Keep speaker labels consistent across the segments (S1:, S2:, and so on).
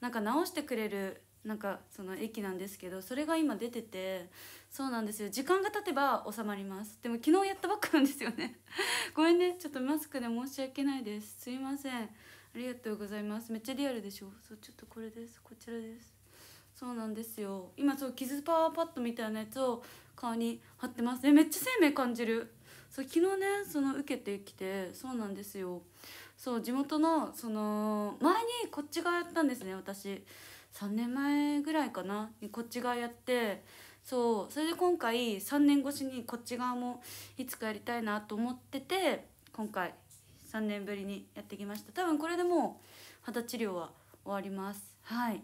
S1: なんか直してくれるなんかその駅なんですけどそれが今出ててそうなんですよ時間が経てば収まりますでも昨日やったばっかなんですよね ごめんねちょっとマスクで申し訳ないですすいませんありがとうございますめっちゃリアルでしょそうちょっとこれですこちらですそうなんですよ今そう傷パワーパッドみたいなやつを顔に貼ってますえめっちゃ生命感じるそう昨日ねその受けてきてそうなんですよそう地元のその前にこっち側やったんですね私3年前ぐらいかなにこっち側やってそうそれで今回3年越しにこっち側もいつかやりたいなと思ってて今回3年ぶりにやってきました多分これでもう肌治療は終わりますはいレー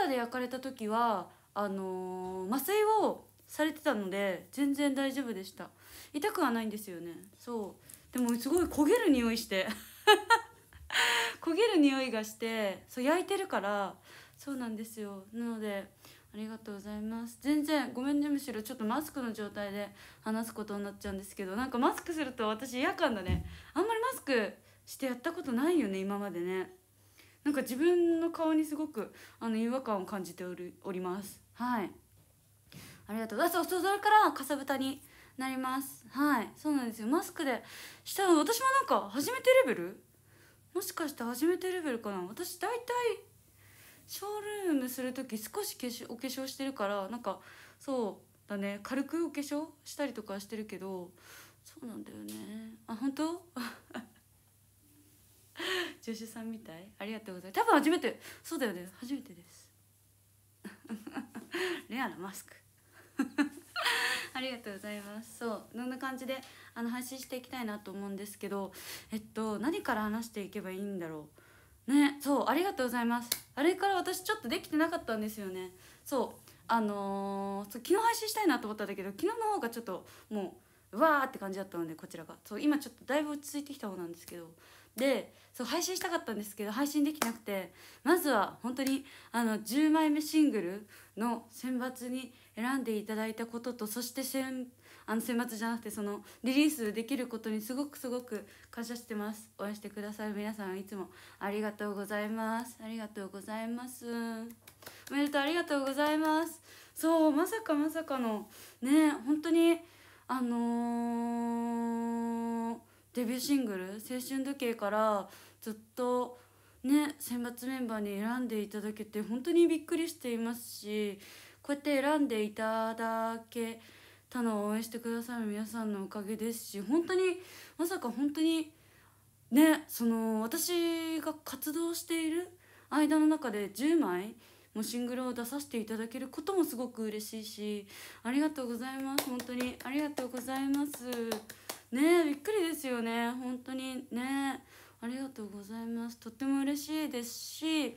S1: ザーで焼かれた時はあのー、麻酔をされてたので全然大丈夫でした痛くはないんですよねそうでもすごい焦げる匂いして 焦げる匂いがしてそう焼いてるからそうなんですよなのでありがとうございます全然ごめんねむしろちょっとマスクの状態で話すことになっちゃうんですけどなんかマスクすると私嫌間だねあんまりマスクしてやったことないよね今までねなんか自分の顔にすごくあの違和感を感じておりますはいありがとうあそうそうそれからかさぶたになりますはいそうなんですよマスクでした私もなんか初めてレベルもしかして初めてレベルかな私大体ショールームする時少し化粧お化粧してるからなんかそうだね軽くお化粧したりとかしてるけどそうなんだよねあ本当助手 さんみたいありがとうございます多分初めてそうだよね初めてです レアなマスク ありがとうございますそうどんな感じであの配信していきたいなと思うんですけどえっと何から話していけばいいんだろうねそうありがとうございますあれから私ちょっとできてなかったんですよねそうあのー、昨日配信したいなと思ったんだけど昨日の方がちょっともうわーって感じだったのでこちらがそう今ちょっとだいぶ落ち着いてきた方なんですけどでそう配信したかったんですけど配信できなくてまずは本当にあの10枚目シングルの選抜に選んでいただいたこととそして選あの選抜じゃなくてそのリリースできることにすごくすごく感謝してます応援してくださる皆さんいつもありがとうございますありがとうございますおめでとうありがとうございますそうまさかまさかのね本当にあのー、デビューシングル「青春時計」からずっとね選抜メンバーに選んでいただけて本当にびっくりしていますしこうやって選んでいただけたのを応援してくださる皆さんのおかげですし本当にまさか本当にねその私が活動している間の中で10枚もシングルを出させていただけることもすごく嬉しいしありがとうございます本当にありがとうございますねびっくりですよね本当にねありがとうございますとっても嬉しいですし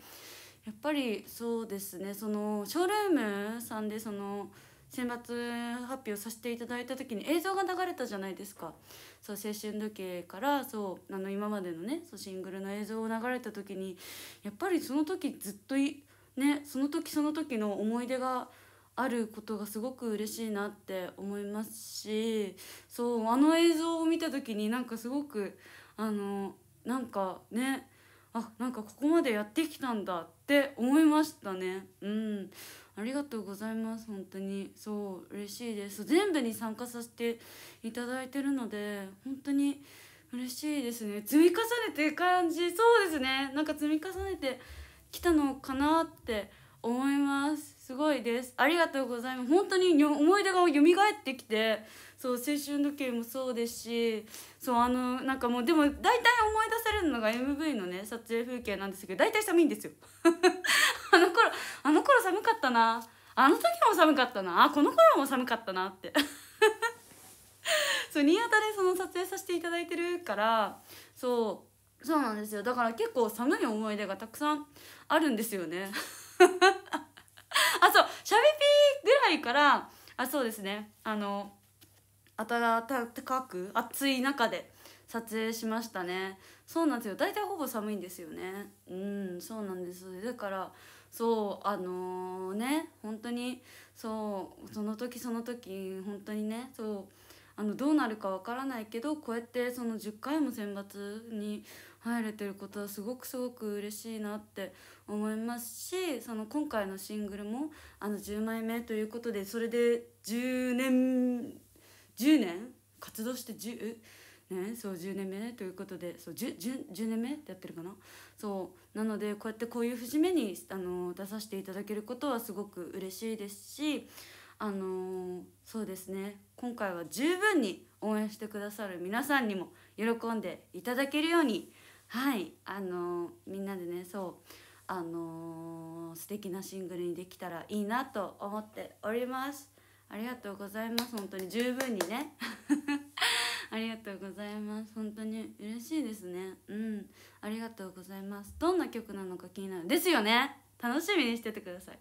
S1: やっぱりそうですねそのショールームさんでその選抜発表させていただいた時に映像が流れたじゃないですかそう青春時計からそうあの今までのねそうシングルの映像を流れた時にやっぱりその時ずっとね、その時その時の思い出があることがすごく嬉しいなって思いますしそうあの映像を見た時になんかすごくあのなんかねあなんかここまでやってきたんだって思いましたねうんありがとうございます本当にそう嬉しいです全部に参加させていただいてるので本当に嬉しいですね積み重ねて感じそうですねなんか積み重ねてきたのかなって思いますすごいですありがとうございます本当に思い出が蘇ってきてそう青春時計もそうですしそうあのなんかもうでも大体思い出されるのが MV のね撮影風景なんですけど大体寒いんですよ あの頃あの頃寒かったなあの時も寒かったなあこの頃も寒かったなって そう新潟でその撮影させていただいてるからそうそうなんですよだから結構寒い思い出がたくさんあるんですよね あそうしゃべぴーぐらいからあそうですねあの暖かく暑い中で撮影しましたねそうなんですよ大体ほぼ寒いんですよねうんそうなんですだからそうあのー、ね本当にそうその時その時本当にねそうあのどうなるかわからないけどこうやってその10回も選抜に入れてることはすごくすごく嬉しいなって思いますしその今回のシングルもあの10枚目ということでそれで10年10年活動して10ね、そう10年目ということでそう 10, 10, 10年目ってやってるかなそうなのでこうやってこういう節目にあの出させていただけることはすごく嬉しいですしあのそうですね今回は十分に応援してくださる皆さんにも喜んでいただけるようにはいあのみんなでねそうあの素敵なシングルにできたらいいなと思っております。ありがとうございます本当に十分にね ありがとうございます本当に嬉しいですねうんありがとうございますどんな曲なのか気になるですよね楽しみにしててください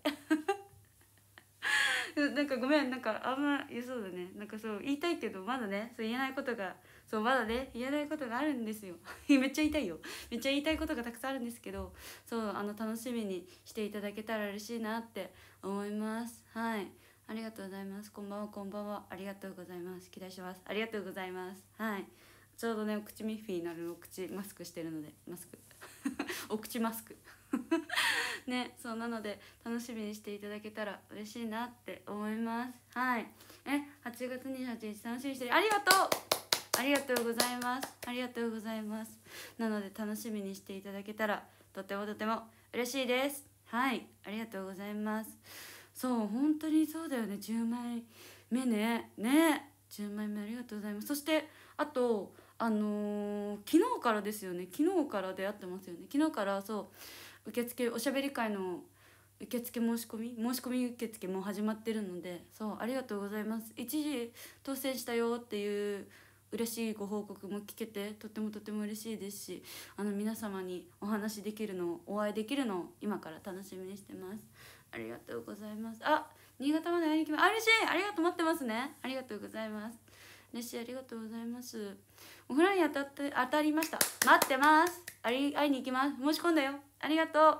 S1: なんかごめんなんかあんま言うそうだねなんかそう言いたいけどまだねそう言えないことがそうまだね言えないことがあるんですよ めっちゃ言いたいよめっちゃ言いたいことがたくさんあるんですけどそうあの楽しみにしていただけたら嬉しいなって思いますはいありがとうございます。こんばんは、こんばんは。ありがとうございます。期待します。ありがとうございます。はい。ちょうどね、お口ミッフィーなるお口マスクしてるので、マスク。お口マスク。ね、そうなので、楽しみにしていただけたら嬉しいなって思います。はい。え、8月28日楽しみにしてありがとうありがとうございます。ありがとうございます。なので、楽しみにしていただけたら、とてもとても嬉しいです。はい。ありがとうございます。そう本当にそうだよね10枚目ねね10枚目ありがとうございますそしてあとあのー、昨日からですよね昨日から出会ってますよね昨日からそう受付おしゃべり会の受付申し込み申し込み受付も始まってるのでそうありがとうございます一時当選したよっていう嬉しいご報告も聞けてとてもとても嬉しいですしあの皆様にお話できるのお会いできるのを今から楽しみにしてますありがとうございますあ新潟まで会いに来ます。嬉しいありがとう待ってますねありがとうございます嬉しいありがとうございますオフライン当たって当たりました待ってますあり会いに行きます申し込んだよありがとう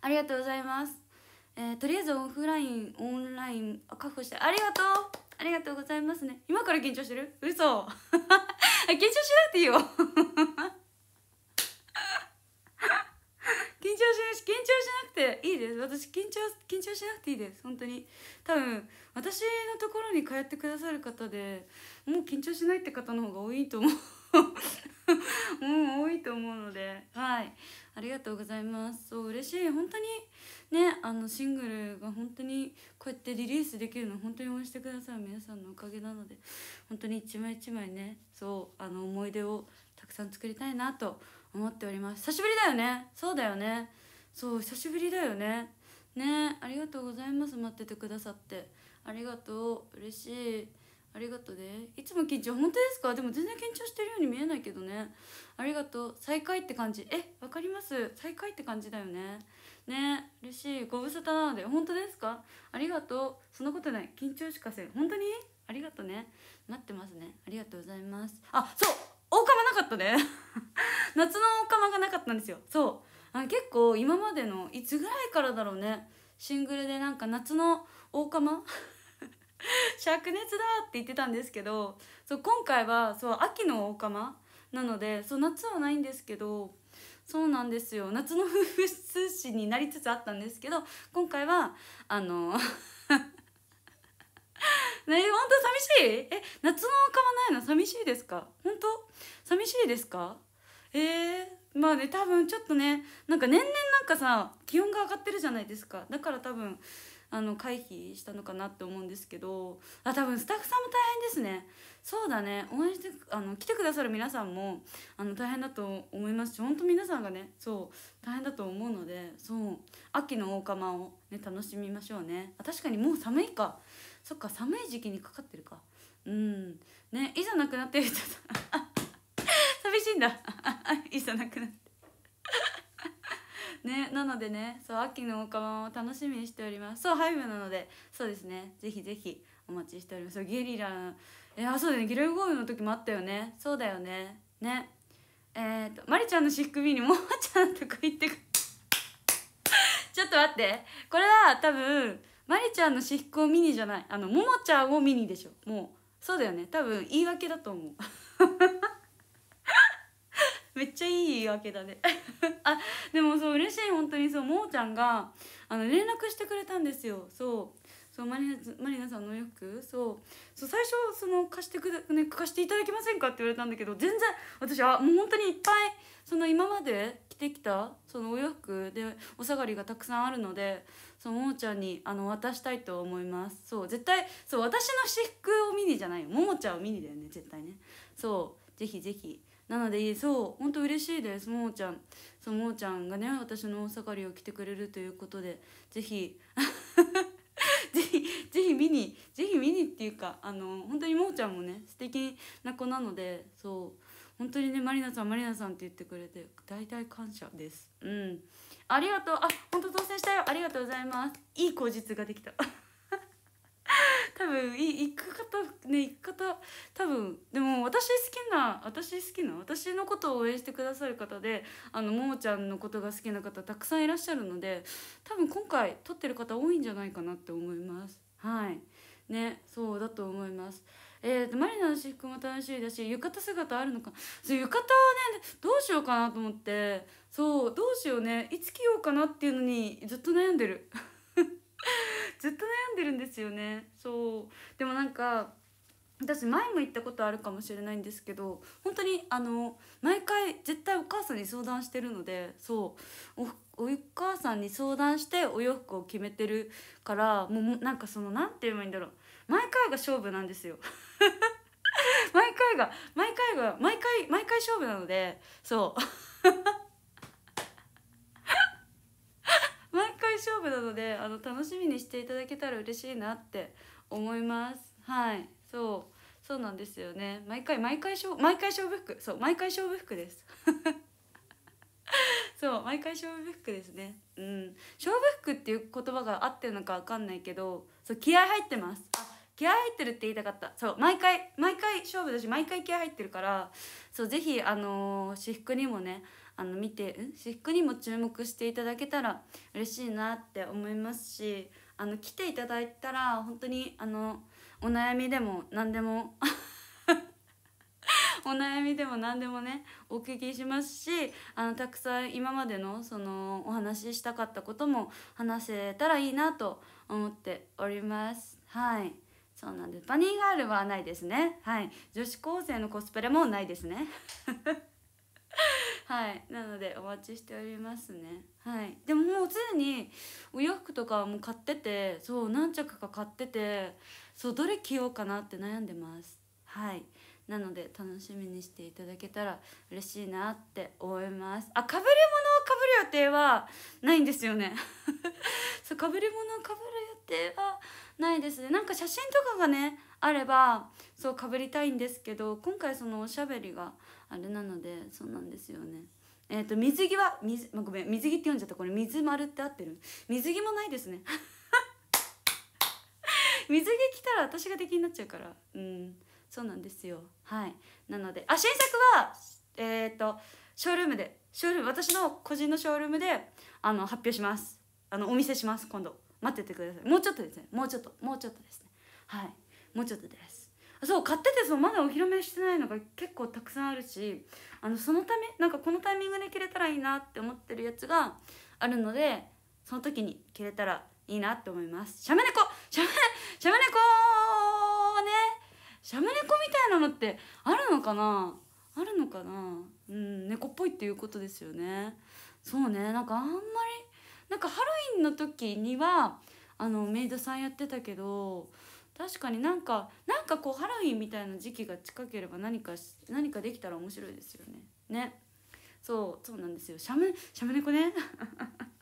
S1: ありがとうございますえー、とりあえずオフラインオンライン確保してありがとうありがとうございますね今から緊張してる嘘 緊張しなくていいよ緊張しないし緊張しなくていいです私緊張緊張しなくていいです本当に多分私のところに通ってくださる方でもう緊張しないって方の方が多いと思う もう多いと思うのではいありがとうございますそう嬉しい本当にねあのシングルが本当にこうやってリリースできるの本当に応援してくださる皆さんのおかげなので本当に一枚一枚ねそうあの思い出をたくさん作りたいなと思っております久しぶりだよねそうだよねそう久しぶりだよねねありがとうございます待っててくださってありがとう嬉しいありがとうねいつも緊張本当ですかでも全然緊張してるように見えないけどねありがとう再会って感じえわかります再会って感じだよねね嬉しいご無沙汰なので本当ですかありがとうそんなことない緊張しかせん本当にありがとうね待ってますねありがとうございますあそうカマなかったね 夏のカマがなかったんですよそうあ結構今までのいつぐらいからだろうねシングルでなんか夏のオカマ灼熱だって言ってたんですけどそう今回はそう秋のカマなのでそう夏はないんですけどそうなんですよ夏の風通信になりつつあったんですけど今回はあの ね本当寂しいえ夏のオカマないの寂しいですか本当寂しいですかえー、まあね多分ちょっとねなんか年々なんかさ気温が上がってるじゃないですかだから多分あの回避したのかなって思うんですけどあ多分スタッフさんも大変ですねそうだね応援してあの来てくださる皆さんもあの大変だと思いますし本当皆さんがねそう大変だと思うのでそう秋の大釜を、ね、楽しみましょうねあ確かにもう寒いかそっか寒い時期にかかってるかうんねいざなくなってる人寂しいんだ いさなくなってねなのでねそう秋のお釜を楽しみにしておりますそうハイムなのでそうですねぜひぜひお待ちしておりますそうゲリラえあそうだねゲリラ豪雨の時もあったよねそうだよねねえっ、ー、とまりちゃんの私服見にもあちゃんとか言ってく ちょっと待ってこれは多分まりちゃんの私服を見にじゃないあのももちゃんを見にでしょもうそうだよね多分言い訳だと思うめっちゃいいわけだね あでもそう嬉しい本当にそうもーちゃんがあの連絡してくれたんですよそうそうマリナマリナさんのお洋服そうそう最初その貸してくだ、ね、貸していただけませんかって言われたんだけど全然私あもう本当にいっぱいその今まで着てきたそのお洋服でお下がりがたくさんあるのでそのももちゃんにあの渡したいと思いますそう絶対そう私の私服を見にじゃないよももちゃんを見にだよね絶対ねそうぜひぜひ。なのでそう本当嬉しいですもーちゃんそうもーちゃんがね私の大盛りを来てくれるということでぜひ ぜひぜひ見にぜひ見にっていうかあの本当にもーちゃんもね素敵な子なのでそう本当にねまりなさんまりなさんって言ってくれて大体感謝ですうんありがとうあ本当当選したよありがとうございますいい口実ができた多分い行く方ね行く方多分でも私好きな私好きな私のことを応援してくださる方であのももちゃんのことが好きな方たくさんいらっしゃるので多分今回撮ってる方多いんじゃないかなって思いますはいねそうだと思いますえーと、まマリナの私服も楽しいだし浴衣姿あるのかそう浴衣はねどうしようかなと思ってそうどうしようねいつ着ようかなっていうのにずっと悩んでるずっと悩んでるんですよねそうでもなんか私前も言ったことあるかもしれないんですけど本当にあの毎回絶対お母さんに相談してるのでそうお母さんに相談してお洋服を決めてるからもうなんかその何て言えばいいんだろう毎回が勝負なんですよ 毎回が毎回が毎回毎回勝負なのでそう勝負なのであの楽しみにしていただけたら嬉しいなって思いますはいそうそうなんですよね毎回毎回勝毎回勝負服そう毎回勝負服です そう毎回勝負服ですねうん勝負服っていう言葉が合ってるのか分かんないけどそう気合入ってます気合入ってるって言いたかったそう毎回毎回勝負だし毎回気合入ってるからそう是非あのー、私服にもねあの見て私服にも注目していただけたら嬉しいなって思いますしあの来ていただいたら本当にあのお悩みでも何でも お悩みでも何でもねお聞きしますしあのたくさん今までのそのお話ししたかったことも話せたらいいなと思っております。はいそうなんですバニーガールはないですねはい女子高生のコスプレもないですね はいなのでお待ちしておりますねはいでももうすでにお洋服とかはもう買っててそう何着か買っててそうどれ着ようかなって悩んでますはいなので楽しみにしていただけたら嬉しいなって思いますあかぶり物をかぶる予定はないんですよね そうかぶり物をかぶる予定はないですねなんか写真とかがねあればそうかぶりたいんですけど今回そのおしゃべりがあれなのでそうなんですよねえっ、ー、と水着は水、まあ、ごめん水着って読んじゃったこれ水丸って合ってる水着もないですね 水着着たら私が敵になっちゃうからうんそうなんですよはいなのであ新作はえっ、ー、とショールームでショールーム私の個人のショールームであの発表しますあのお見せします今度待っててくださいもうちょっとですねもうちょっともうちょっとですねはいもうちょっとですそう買っててそうまだお披露目してないのが結構たくさんあるしあのそのためなんかこのタイミングで着れたらいいなって思ってるやつがあるのでその時に着れたらいいなって思いますシャムネコシャムシャムネコねシャムネコみたいなのってあるのかなあるのかなうん猫っぽいっていうことですよねそうねなんかあんまりなんかハロウィンの時にはあのメイドさんやってたけど確かになんかなんかこうハロウィンみたいな時期が近ければ何か何かできたら面白いですよねねそうそうなんですよシャムシャム猫ね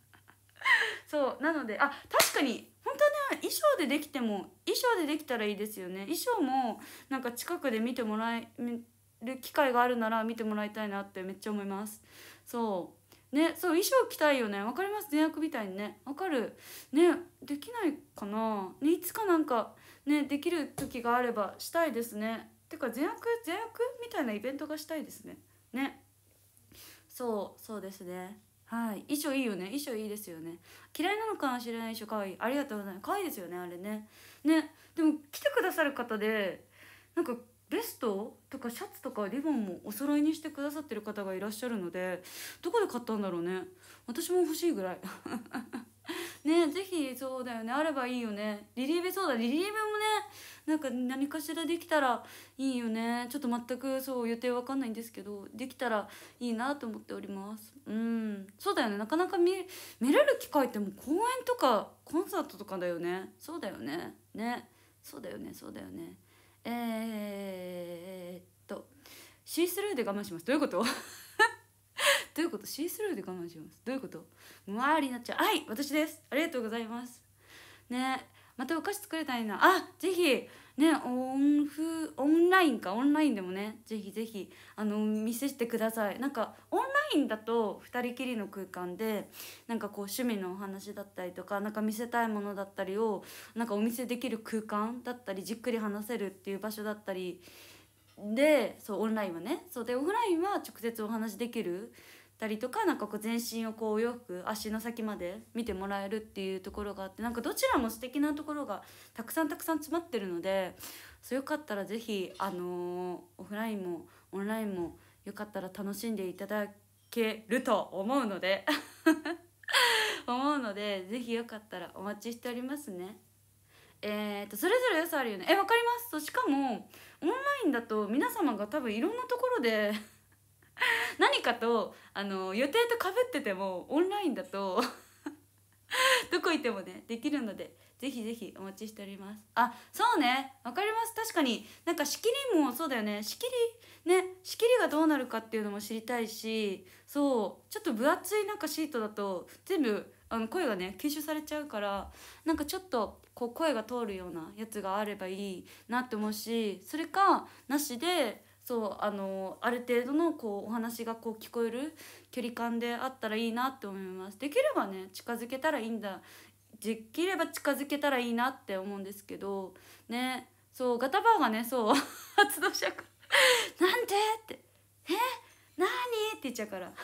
S1: そうなのであ確かに本当はね衣装でできても衣装でできたらいいですよね衣装もなんか近くで見てもらえる機会があるなら見てもらいたいなってめっちゃ思いますそうねそう衣装着たいよねわかります善悪みたいにねわかるねできないかな、ね、いつかなんかねできる時があればしたいですねてか善悪善悪みたいなイベントがしたいですねねそうそうですねはい衣装いいよね衣装いいですよね嫌いなのかもしれない衣装かわいいありがとうございますかわいいですよねあれねねでも来てくださる方でなんかベストとかシャツとかリボンもお揃いにしてくださってる方がいらっしゃるのでどこで買ったんだろうね私も欲しいぐらい ねぜひそうだよねあればいいよねリリーベそうだリリーベもねなんか何かしらできたらいいよねちょっと全くそう予定わかんないんですけどできたらいいなと思っておりますうんそうだよねなかなか見見れる機会ってもう公演とかコンサートとかだよねそうだよねねそうだよねそうだよねえー、っとシースルーで我慢しますどういうことどういうことシースルーで我慢しますどういうこと無りになっちゃうはい私ですありがとうございますねまたお菓子作れたいなあぜひねオンフオンラインかオンラインでもねぜひぜひあの見せしてくださいなんかオンラインだと2人きりの空間でなんかこう趣味のお話だったりとかなんか見せたいものだったりをなんかお見せできる空間だったりじっくり話せるっていう場所だったりでそうオンラインはねそうでオフラインは直接お話できるたりとかなんかこう全身をこうお洋服足の先まで見てもらえるっていうところがあってなんかどちらも素敵なところがたくさんたくさん詰まってるのでそうよかったら是非あのー、オフラインもオンラインもよかったら楽しんでいただけると思うので 思うので是非よかったらお待ちしておりますね。えーと、それぞれ良さあるよねえわかりますとしかもオンラインだと皆様が多分いろんなところで 何かとあの予定とかぶっててもオンラインだと どこ行ってもねできるのでぜひぜひお待ちしておりますあそうねわかります確かになんか仕切りもそうだよね仕切りね仕切りがどうなるかっていうのも知りたいしそうちょっと分厚いなんかシートだと全部あの声がね吸収されちゃうからなんかちょっとこう声が通るようなやつがあればいいなって思うしそれかなしでそうあのある程度のこうお話がこう聞こえる距離感であったらいいなって思いますできればね近づけたらいいんだできれば近づけたらいいなって思うんですけどねそうガタバーがねそう発動しちゃうからなんでってえ何って言っちゃうから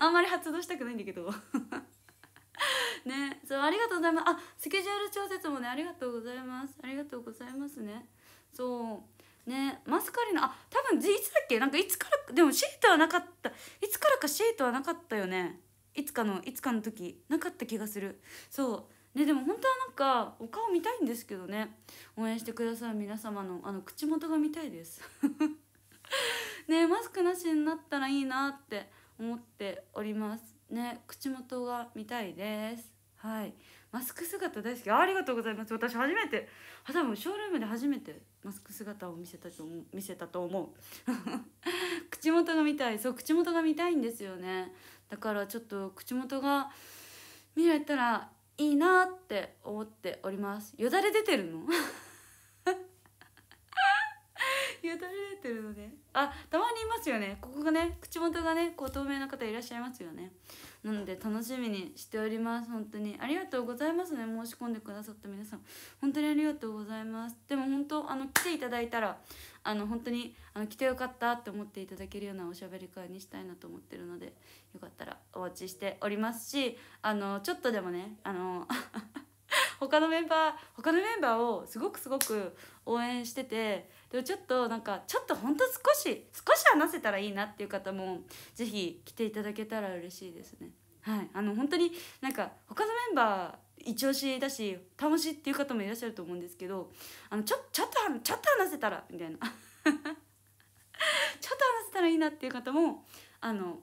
S1: あんまり発動したくないんだけど ねそうありがとうございますあスケジュール調節もねありがとうございますありがとうございますねそうねマスカリのあ多分いつだっけなんかいつからでもシートはなかったいつからかシートはなかったよねいつかのいつかの時なかった気がするそうねでも本当はなんかお顔見たいんですけどね応援してくださる皆様のあの口元が見たいです ねマスクなしになったらいいなって思っておりますね口元が見たいですはいマスク姿大好きありがとうございます私初めてあ多分ショールームで初めてマスク姿を見せたと思う見せたと思う口元が見たいそう口元が見たいんですよねだからちょっと口元が見られたらいいなって思っておりますよだれ出てるの よだれ出てるのねあたまにいますよねここがね口元がねこう透明な方いらっしゃいますよねなので楽しみにしております本当にありがとうございますね申し込んでくださった皆さん本当にありがとうございますでも本当あの来ていただいたらあの本当にあの来てよかったって思っていただけるようなおしゃべり会にしたいなと思ってるのでよかったらお待ちしておりますしあのちょっとでもねあの 他のメンバー他のメンバーをすごくすごく応援しててでもちょっとなんかちょっとほんと少し少し話せたらいいなっていう方も是非来ていただけたら嬉しいですね。はい、あの本当になんか他のメンバー一押しだし楽しいっていう方もいらっしゃると思うんですけどあのちょちょっとちょっと話せたらみたいな ちょっと話せたらいいなっていう方もあの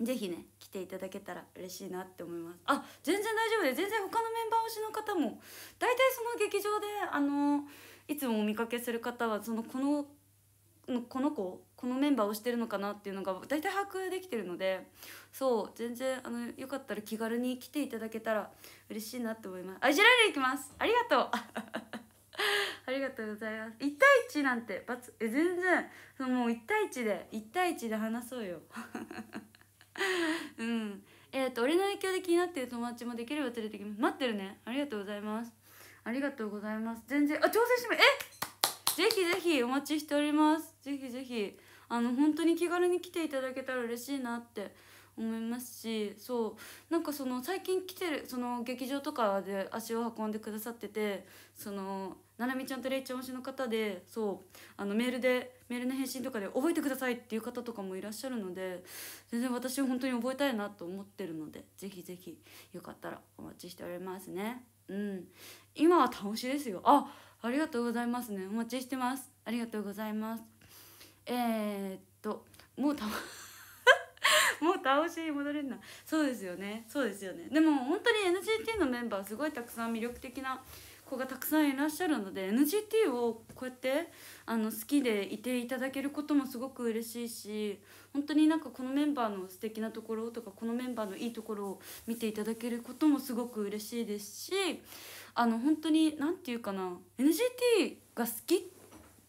S1: ぜひね来ていただけたら嬉しいなって思いますあ全然大丈夫で全然他のメンバー推しの方も大体その劇場であのいつもお見かけする方はそのこのこの子このメンバーをしてるのかなっていうのが大体把握できてるのでそう全然あのよかったら気軽に来ていただけたら嬉しいなって思いますあジられいきますありがとう ありがとうございます1対1なんてバツえ全然そのもう1対1で1対1で話そうよ うんえっ、ー、と俺の影響で気になってる友達もできれば連れてきます待ってるねありがとうございますありがとうございます全然あ挑戦してみえぜひぜひお待ちしておりますぜひぜひあの本当に気軽に来ていただけたら嬉しいなって思いますしそうなんかその最近来てるその劇場とかで足を運んでくださっててそのななみちゃんとれいちゃん推しの方でそうあのメールでメールの返信とかで覚えてくださいっていう方とかもいらっしゃるので全然私本当に覚えたいなと思ってるのでぜひぜひよかったらお待ちしておりますね。うん今は楽しいですよあありがとうございますねお待ちしてますありがとうございますえー、っともうた もう倒しに戻れるなそうですよねそうですよねでも本当に n g t のメンバーすごいたくさん魅力的な子がたくさんいらっしゃるので NGT をこうやってあの好きでいていただけることもすごく嬉しいし本当になんかこのメンバーの素敵なところとかこのメンバーのいいところを見ていただけることもすごく嬉しいですしあの本当に何て言うかな NGT が好きっ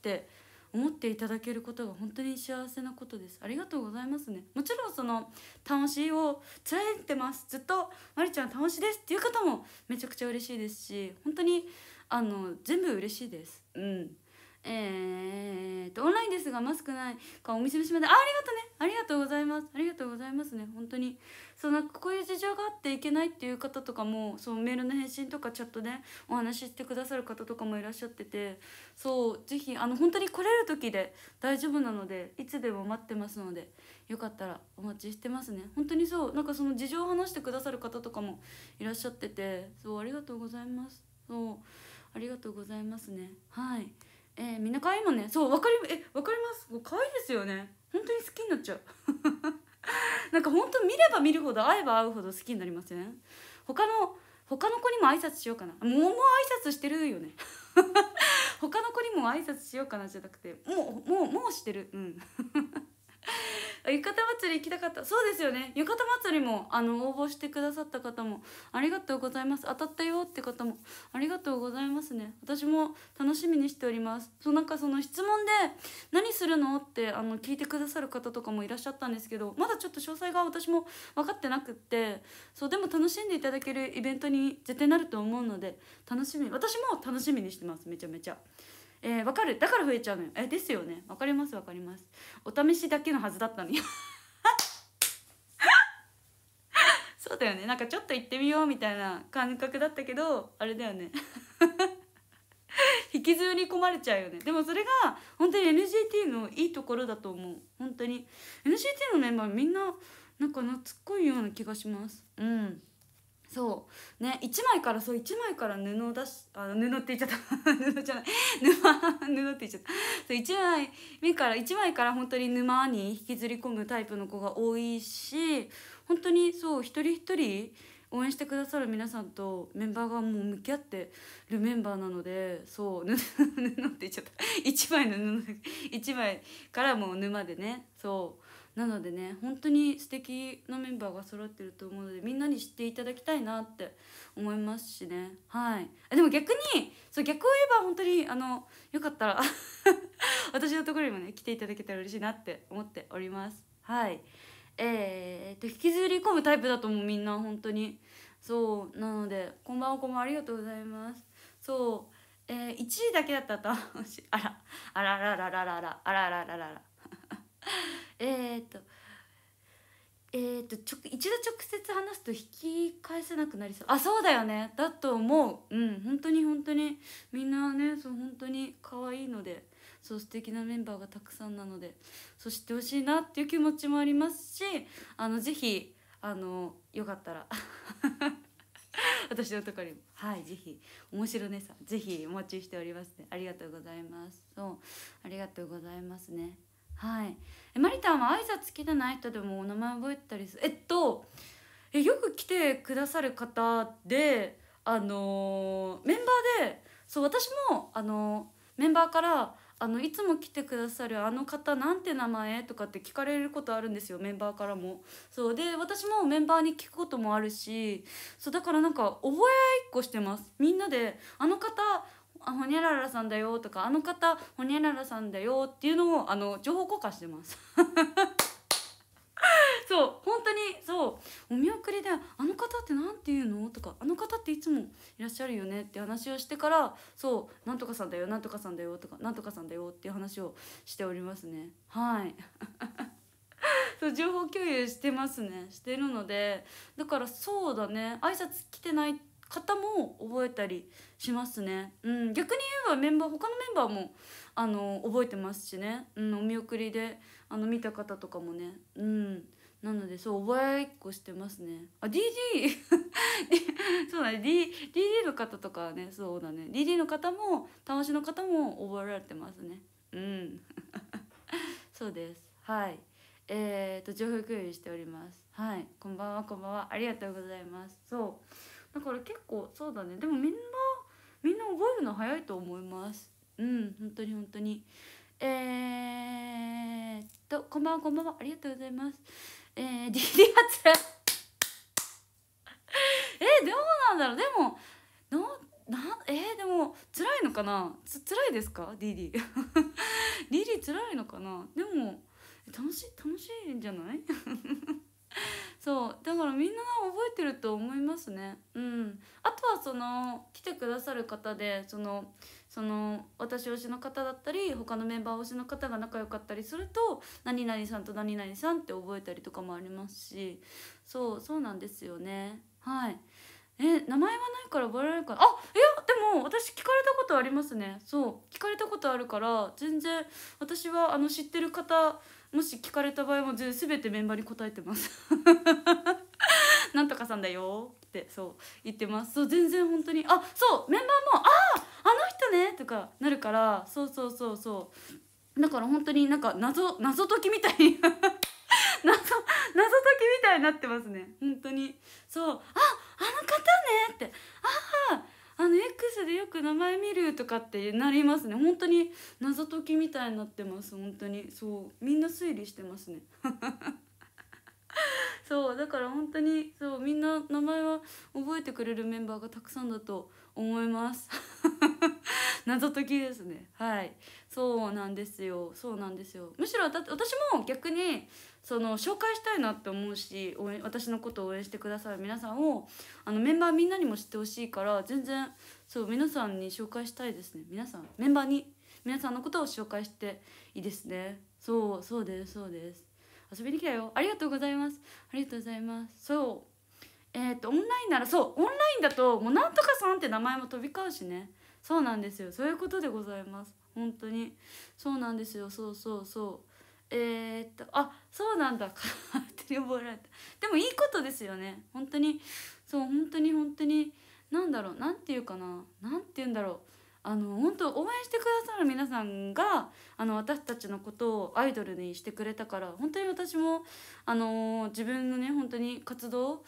S1: て思っていただけることが本当に幸せなことですありがとうございますねもちろんその楽しいを連れてますずっとまりちゃん楽しいですっていう方もめちゃくちゃ嬉しいですし本当にあの全部嬉しいですうんえー、と、オンラインですが、マスクないか、お店の島で、あ、ありがとうね。ありがとうございます。ありがとうございますね。本当に。そう、なんかこういう事情があっていけないっていう方とかも、そう、メールの返信とかチャットでお話ししてくださる方とかもいらっしゃってて、そう、ぜひ、あの、本当に来れる時で大丈夫なので、いつでも待ってますので、よかったらお待ちしてますね。本当にそう、なんかその事情を話してくださる方とかもいらっしゃってて、そう、ありがとうございます。そう、ありがとうございますね。はい。えー、みんな可愛いもんねそうわかりえわかります可愛いですよね本当に好きになっちゃう なんか本当見れば見るほど会えば会うほど好きになりません他の他の子にも挨拶しようかなもうもう挨拶してるよね 他の子にも挨拶しようかなじゃなくてもうもうもうしてるうん浴衣祭り行きたかったそうですよね浴衣祭りもあの応募してくださった方もありがとうございます当たったよって方もありがとうございますね私も楽しみにしておりますそうなんかその質問で「何するの?」ってあの聞いてくださる方とかもいらっしゃったんですけどまだちょっと詳細が私も分かってなくってそうでも楽しんでいただけるイベントに絶対なると思うので楽しみ私も楽しみにしてますめちゃめちゃ。えー、わかるだから増えちゃうのよえですよね分かります分かりますお試しだけのはずだったのよ そうだよねなんかちょっと行ってみようみたいな感覚だったけどあれだよね 引きずり込まれちゃうよねでもそれが本当に NGT のいいところだと思う本当に NGT のメンバーみんななんか懐っこいような気がしますうんそうね1枚からそう1枚から布を出しあ布って言っちゃった 布じゃない沼 布って言っちゃったそう1枚目から1枚から本当に沼に引きずり込むタイプの子が多いし本当にそう一人一人応援してくださる皆さんとメンバーがもう向き合ってるメンバーなのでそう 布布って言っちゃった1枚の布1枚からもう沼でねそうなのでね本当に素敵なメンバーが揃ってると思うのでみんなに知っていただきたいなって思いますしねはいでも逆にそう逆を言えば本当にあのよかったら 私のところにもね来ていただけたら嬉しいなって思っておりますはいえー、と引きずり込むタイプだと思うみんな本当にそうなのでこんばんはこんばんはありがとうございますそうえー、1位だけだったとあらあらあらあらあらあらあらあらあらあらあら えっとえーと、ちょ一度直接話すと引き返せなくなりそうあそうだよねだと思ううん本当に本当にみんなねそう本当に可愛いのでそう素敵なメンバーがたくさんなのでそう知ってほしいなっていう気持ちもありますしあのぜひあのよかったら 私のところにもはいぜひ面白ねさぜひお待ちしておりますねありがとうございますそうありがとうございますねはいえマリタンは挨拶来てない人でもお名前覚えたりするえっとえよく来てくださる方であのー、メンバーでそう私もあのー、メンバーからあのいつも来てくださるあの方なんて名前とかって聞かれることあるんですよメンバーからもそうで私もメンバーに聞くこともあるしそうだからなんか覚え合いっこしてますみんなであの方あほにゃららさんだよとかあの方ほにゃららさんだよっていうのをあの情報交換してます そう本当にそうお見送りで「あの方って何て言うの?」とか「あの方っていつもいらっしゃるよね」って話をしてからそう「なんとかさんだよなんとかさんだよ」とか「なんとかさんだよ」っていう話をしておりますねはい そう情報共有してますねしてるのでだからそうだね挨拶来てないって方も覚えたりしますね、うん、逆に言えばメンバー他のメンバーもあの覚えてますしね、うん、お見送りであの見た方とかもね、うん、なのでそう覚えっこしてますねあ DD そうだね、D、DD の方とかねそうだね DD の方もたわしの方も覚えられてますねうん そうですはいえーと情報共有しておりますはいこんばんはこんばんはありがとうございますそうだから結構そうだねでもみんなみんな覚えるの早いと思いますうん本当に本当にえー、っとこんばんはこんばんはありがとうございますえー、DD 発えー、どうなんだろうでもななえー、でも辛いのかなつ辛いですか DD リリ 辛いのかなでも楽しい楽しいんじゃない そうだからみんな覚えてると思いますねうんあとはその来てくださる方でそのその私推しの方だったり他のメンバー推しの方が仲良かったりすると何々さんと何々さんって覚えたりとかもありますしそうそうなんですよねはいえ名前はないからバレるからあいやでも私聞かれたことありますねそう聞かれたことあるから全然私はあの知ってる方もし聞かれた場合も全てメンバーに答えてます なんとかさんだよってそう言ってますそう全然本当にあそうメンバーも「あああの人ね」とかなるからそうそうそうそうだから本当になんか謎謎解きみたいに 謎謎解きみたいになってますね本当にそう「ああの方ね」って「あああの X でよく名前見るとかってなりますね本当に謎解きみたいになってます本当にそうみんな推理してますね そうだから本当にそうみんな名前は覚えてくれるメンバーがたくさんだと思います 謎解きですねはいそうなんですよそうなんですよむしろ私も逆にその紹介したいなって思うし応援私のことを応援してくださる皆さんをあのメンバーみんなにも知ってほしいから全然そう皆さんに紹介したいですね皆さんメンバーに皆さんのことを紹介していいですねそうそうですそうです遊びに来たよありがとうございますありがとうございますそうえっ、とオンラインならそうオンラインだともうなんとかさんって名前も飛び交うしねそうなんですよそういうことでございます本当にそうなんですよそうそうそうえー、っとあそうなんだ勝手に覚えられたでもいいことですよね本当にそう本当に本当に何だろう何て言うかな何て言うんだろうあの本当応援してくださる皆さんがあの私たちのことをアイドルにしてくれたから本当に私もあの自分のね本当に活動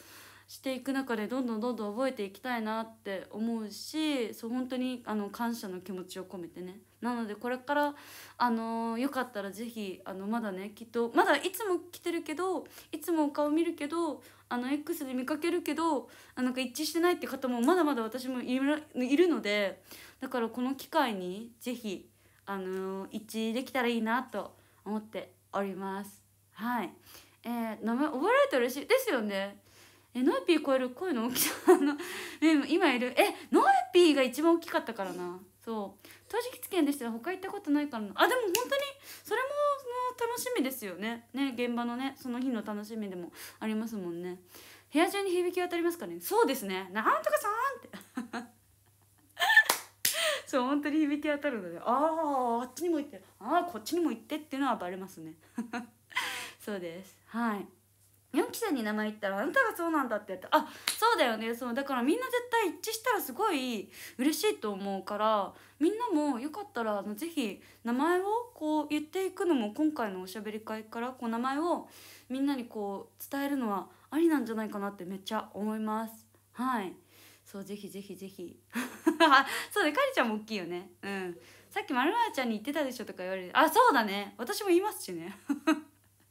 S1: していく中でどんどんどんどん覚えていきたいなって思うしそう本当にあの感謝の気持ちを込めてねなのでこれからあのよかったら是非あのまだねきっとまだいつも来てるけどいつもお顔見るけどあの X で見かけるけどあなんか一致してないって方もまだまだ私もいるのでだからこの機会に是非あの一致できたらいいなと思っております。はい。えー、名前覚えられて嬉しいですよね。えノエピー超える声の大きさの、今いるえノエピーが一番大きかったからなそう栃木県でしたら他行ったことないからなあでも本当にそれもその楽しみですよねね現場のねその日の楽しみでもありますもんね部屋中に響き渡りますかねそうですねなんとかさんって そう本当に響き渡るのであああっちにも行ってああこっちにも行ってっていうのはバレますね そうですはい4期生に名前言ったら「あなたがそうなんだ」って言って「あそうだよねそうだからみんな絶対一致したらすごい嬉しいと思うからみんなもよかったら是非名前をこう言っていくのも今回のおしゃべり会からこう名前をみんなにこう伝えるのはありなんじゃないかなってめっちゃ思います。はいそうぜひぜひぜひ そうねかりちゃんも大きいよねうんさっきまるまるちゃんに言ってたでしょとか言われてあそうだね私も言いますしね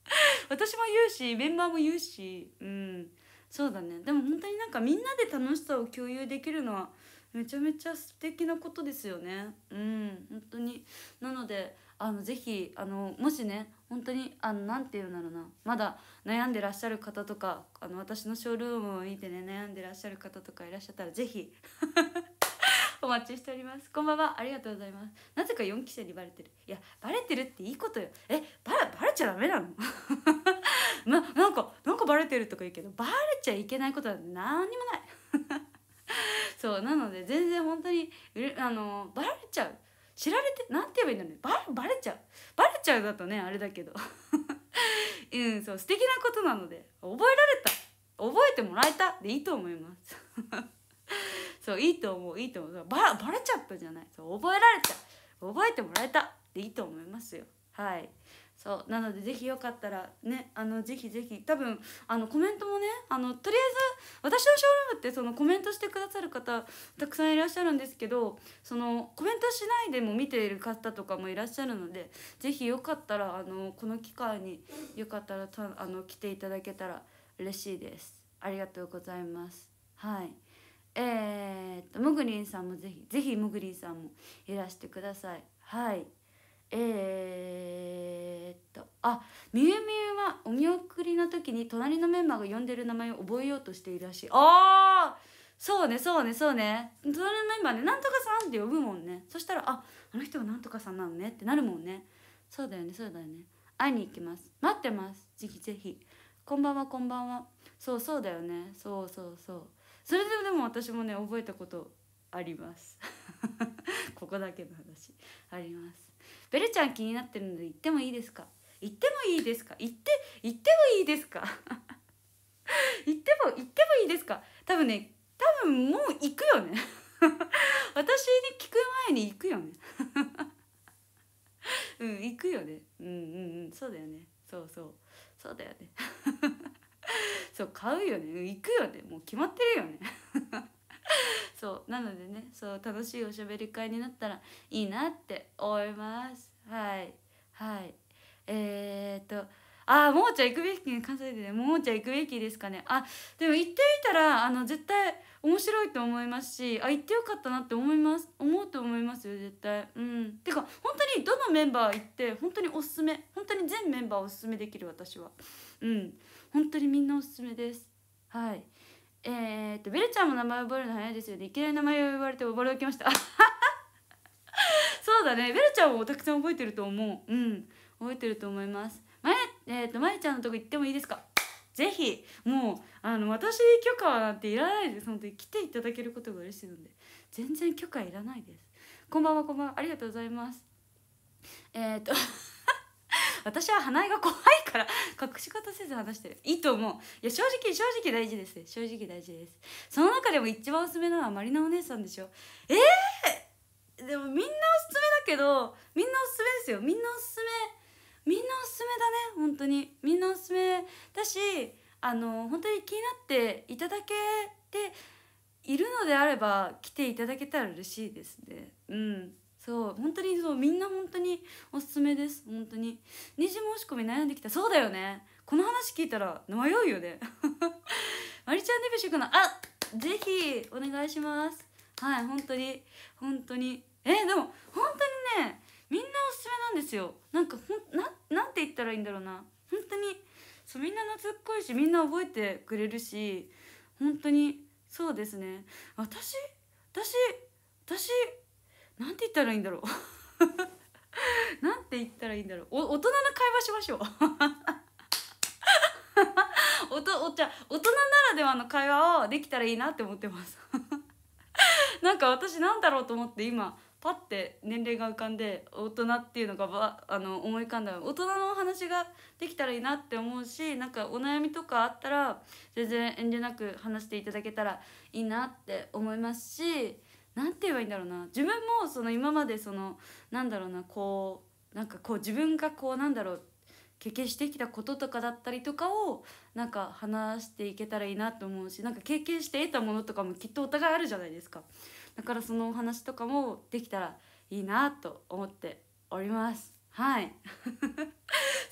S1: 私も言うしメンバーも言うしうんそうだねでも本当になんかみんなで楽しさを共有できるのはめちゃめちゃ素敵なことですよねうん本当になのであのぜひあのもしね本当にあのなんて言うんだろうなまだ悩んでらっしゃる方とかあの私のショールームを見てね悩んでらっしゃる方とかいらっしゃったらぜひお待ちしておりますこんばんはありがとうございますなぜか4期生にバレてるいやバレてるっていいことよえバレバレちゃダメなのな なんかなんかバレてるとか言うけどバレちゃいけないことは何にもない そうなので全然本当にあのバレちゃう知られて何て言えばいいんだろうねバレバレちゃうバレちゃうだとねあれだけど うんそう素敵なことなので覚えられた覚えてもらえたでいいと思います そういいと思ういいと思うババレちゃったじゃないそう覚えられた覚えてもらえたでいいと思いますよはいそうなのでぜひよかったらねあのぜひぜひ多分あのコメントもねあのとりあえず私のショールームってそのコメントしてくださる方たくさんいらっしゃるんですけどそのコメントしないでも見ている方とかもいらっしゃるのでぜひよかったらあのこの機会によかったらたあの来ていただけたら嬉しいですありがとうございますはいえー、っとムぐりんさんもぜひぜひもぐりんさんもいらしてくださいはいえー、っとあみゆみゆはお見送りの時に隣のメンバーが呼んでる名前を覚えようとしているらしいああそうねそうねそうね隣のメンバーね「なんとかさん」って呼ぶもんねそしたら「ああの人はなんとかさんなのね」ってなるもんねそうだよねそうだよね会いに行きます待ってますぜひぜひこんばんはこんばんはそうそうだよねそうそうそうそれででも私もね覚えたことあります ここだけの話ありますベルちゃん気になってるので言ってもいいですか言ってもいいですか言って言ってもいいですか 言っても言ってもいいですか多分ね多分もう行くよね 私に聞く前に行くよねうん行くよねうんうんうんそうだよねそうそうそうだよね そう買うよね行くよねもう決まってるよね そうなのでねそう楽しいおしゃべり会になったらいいなって思いますはいはいえー、っとああももちゃん行くべき関西でねももちゃん行くべきですかねあでも行ってみたらあの絶対面白いと思いますしあ行ってよかったなって思います思うと思いますよ絶対うんてか本当にどのメンバー行って本当におすすめ本当に全メンバーおすすめできる私はうん本当にみんなおすすめですはいえー、っとベルちゃんも名前覚えるの早いですよねいきなり名前を言われておきました そうだねベルちゃんもたくさん覚えてると思ううん覚えてると思いますまええー、っとまえちゃんのとこ行ってもいいですかぜひもうあの私許可はなんていらないです本当に来ていただけることが嬉しいので全然許可いらないですこんばんはこんばんはありがとうございますえー、っと私は鼻が怖いから隠し方せず話してるいいと思ういや正直正直大事です正直大事ですその中でも一番おすすめなのはマリナお姉さんでしょええー、でもみんなおすすめだけどみんなおすすめですよみんなおすすめみんなおすすめだね本当にみんなおすすめだしあの本当に気になっていただけているのであれば来ていただけたら嬉しいですねうんそう本当にそうみんな本当におすすめです本当に二次申し込み悩んできたそうだよねこの話聞いたら迷うよねマ リちゃんデビューしてあぜひお願いしますはい本当に本当にえでも本当にねみんなおすすめなんですよなんかほんななんて言ったらいいんだろうな本当にそうみんな夏っこいしみんな覚えてくれるし本当にそうですね私私私なんて言ったらいいんだろう なんて言ったらいいんだろうお大人な会話しましょう おとおじゃ大人ならではの会話をできたらいいなって思ってます なんか私なんだろうと思って今パッて年齢が浮かんで大人っていうのがばあの思い浮かんだ大人のお話ができたらいいなって思うしなんかお悩みとかあったら全然遠慮なく話していただけたらいいなって思いますし何て言えばいいんだろうな自分もその今までそのなんだろうなこうなんかこう自分がこうなんだろう経験してきたこととかだったりとかをなんか話していけたらいいなと思うしなんか経験して得たものとかもきっとお互いあるじゃないですかだからそのお話とかもできたらいいなと思っておりますはい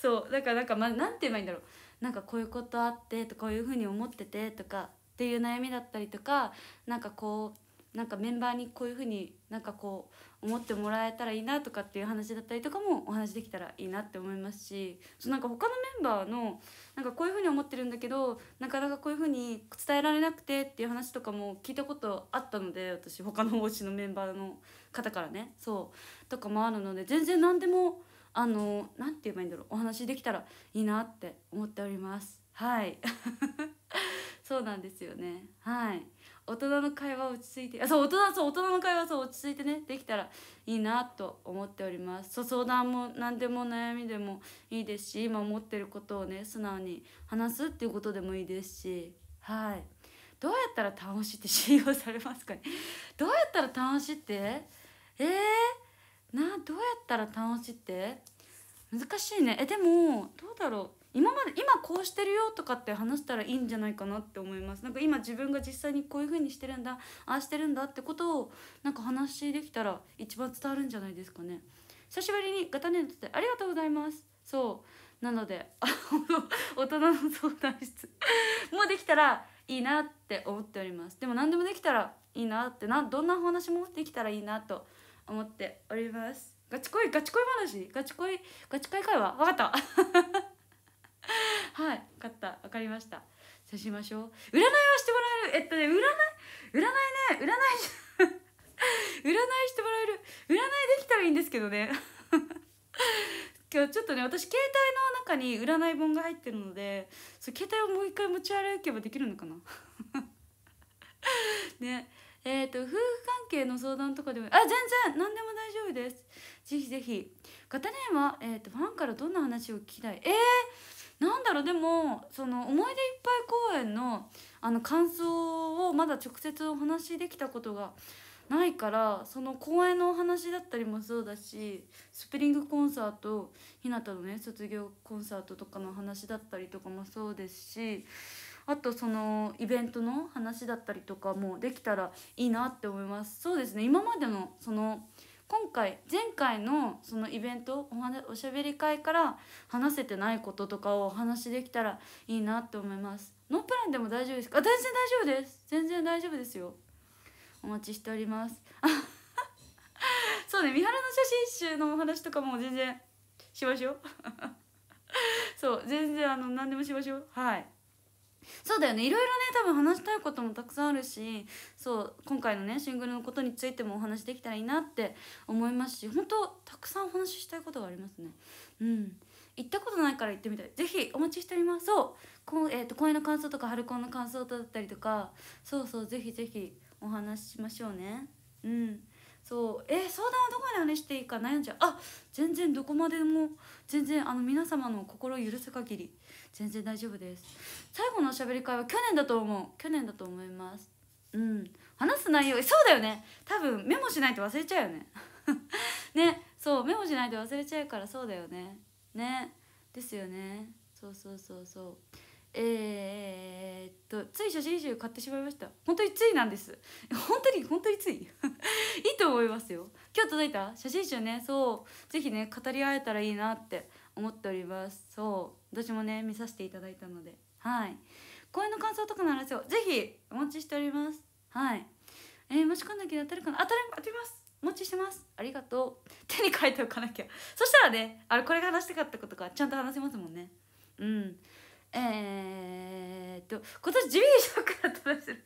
S1: そうだからなんか、ま、なんて言えばいいんだろうなんかこういうことあってとこういうふうに思っててとかっていう悩みだったりとかなんかこうなんかメンバーにこういうふうになんかこう思ってもらえたらいいなとかっていう話だったりとかもお話できたらいいなって思いますしそうなんか他のメンバーのなんかこういうふうに思ってるんだけどなかなかこういうふうに伝えられなくてっていう話とかも聞いたことあったので私他の推しのメンバーの方からねそうとかもあるので全然何でもあの何て言えばいいんだろうお話できたらいいなって思っておりますはい そうなんですよねはい。大人の会話落ち着いてあそう大人そう大人の会話そう落ち着いてねできたらいいなと思っておりますそう相談も何でも悩みでもいいですし今思ってることをね素直に話すっていうことでもいいですしはいどうやったら楽しいって信用されますかね どうやったら楽しいってえー、などうやったら楽しいって難しいねえでもどうだろう今まで今こうしてるよとかって話したらいいんじゃないかなって思いますなんか今自分が実際にこういう風にしてるんだああしてるんだってことをなんか話しできたら一番伝わるんじゃないですかね久しぶりにガタネのトありがとうございますそうなので 大人の相談室 もできたらいいなって思っておりますでも何でもできたらいいなってなどんなお話もできたらいいなと思っておりますガチ恋ガチ恋話ガチ恋ガチ恋会話分かった はい分かった分かりましたそうしましょう占いはしてもらえるえっとね占い占いね占い 占いしてもらえる占いできたらいいんですけどね 今日ちょっとね私携帯の中に占い本が入ってるのでそ携帯をもう一回持ち歩けばできるのかなねえっ、ー、と夫婦関係の相談とかでもあ全然何でも大丈夫ですぜひぜひ片ネは、えーと、とファンからどんな話を聞きたいえー、なんだろうでもその「思い出いっぱい公演の」あの感想をまだ直接お話しできたことがないからその公演のお話だったりもそうだしスプリングコンサートひなたのね卒業コンサートとかの話だったりとかもそうですしあとそのイベントの話だったりとかもできたらいいなって思います。そうですね今までのその今回前回のそのイベントおしゃべり会から話せてないこととかをお話しできたらいいなって思いますノープランでも大丈夫ですか全然大丈夫です全然大丈夫ですよお待ちしております そうね三原の写真集のお話とかも全然しましょう そう全然あの何でもしましょうはいそうだよねいろいろね多分話したいこともたくさんあるしそう今回のねシングルのことについてもお話できたらいいなって思いますし本当たくさんお話ししたいことがありますねうん行ったことないから行ってみたいぜひお待ちしておりますそうこう、えーと、公演の感想とか春コンの感想だったりとかそうそうぜひぜひお話ししましょうねうんそうえー、相談はどこまで話していいか悩んじゃうあ全然どこまでも全然あの皆様の心を許す限り全然大丈夫です最後のおしゃべり会は去年だと思う去年だと思いますうん話す内容そうだよね多分メモしないと忘れちゃうよね ねそうメモしないと忘れちゃうからそうだよねねですよねそうそうそうそうえー、っとつい写真集買ってしまいました本当についなんです本当に本当についいいと思いますよ今日届いた写真集ねそう是非ね語り合えたらいいなって思っておりますそう私もね見させていただいたのではい公演の感想とかの話をぜひお待ちしておりますはいえー、もしこんなきゃ当たるかな当たる当たりますお待ちしてますありがとう 手に書いておかなきゃそしたらねあれこれが話したかったことかちゃんと話せますもんねうんえー、っと今年地味にショックだったる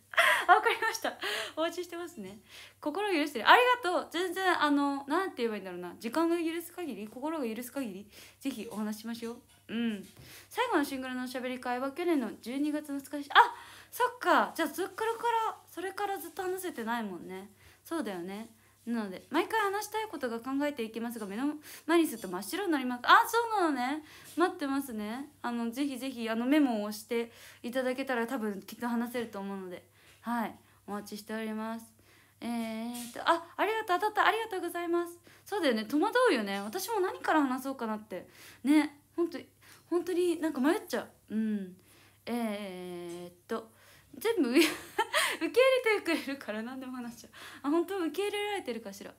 S1: あ分かりましたお待ちしてますね心許してるありがとう全然あの何て言えばいいんだろうな時間が許す限り心が許す限り是非お話しましょううん最後のシングルのおしゃべり会は去年の12月の使日しあそっかじゃあずっからからそれからずっと話せてないもんねそうだよねなので毎回話したいことが考えていきますが目の前にすると真っ白になりますあそうなのね待ってますねあのぜひぜひあのメモをしていただけたら多分きっと話せると思うのではいお待ちしておりますえーとあありがとう当たったありがとうございますそうだよね戸惑うよね私も何から話そうかなってね本当本当になんか迷っちゃううんえー、っと全部 受け入れてくれるから何でも話しちゃうあ本当受け入れられてるかしら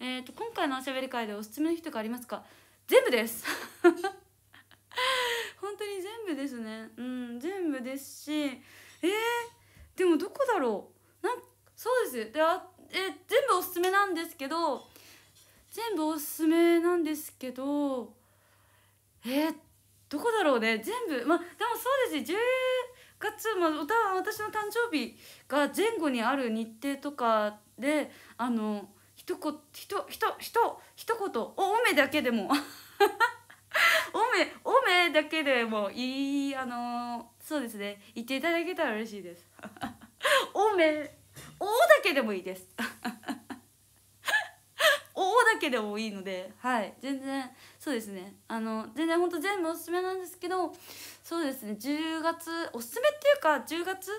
S1: えっ、ー、と今回のおしゃべり会でおすすめの人がありますか全部です 本当に全部ですねうん全部ですしえー、でもどこだろうなんそうですであ、え全部おすすめなんですけど全部おすすめなんですけどえー、どこだろうね全部まあでもそうです1かまあ、歌は私の誕生日が前後にある日程とかであの一言こひとひとひとひと言おおめだけでも おめおめだけでもいいあのそうですね言っていただけたら嬉しいです おめおだけでもいいです「お」だけでもいいのではい全然そうですねあの全然ほんと全部おすすめなんですけどそうですね10月おすすめっていうか10月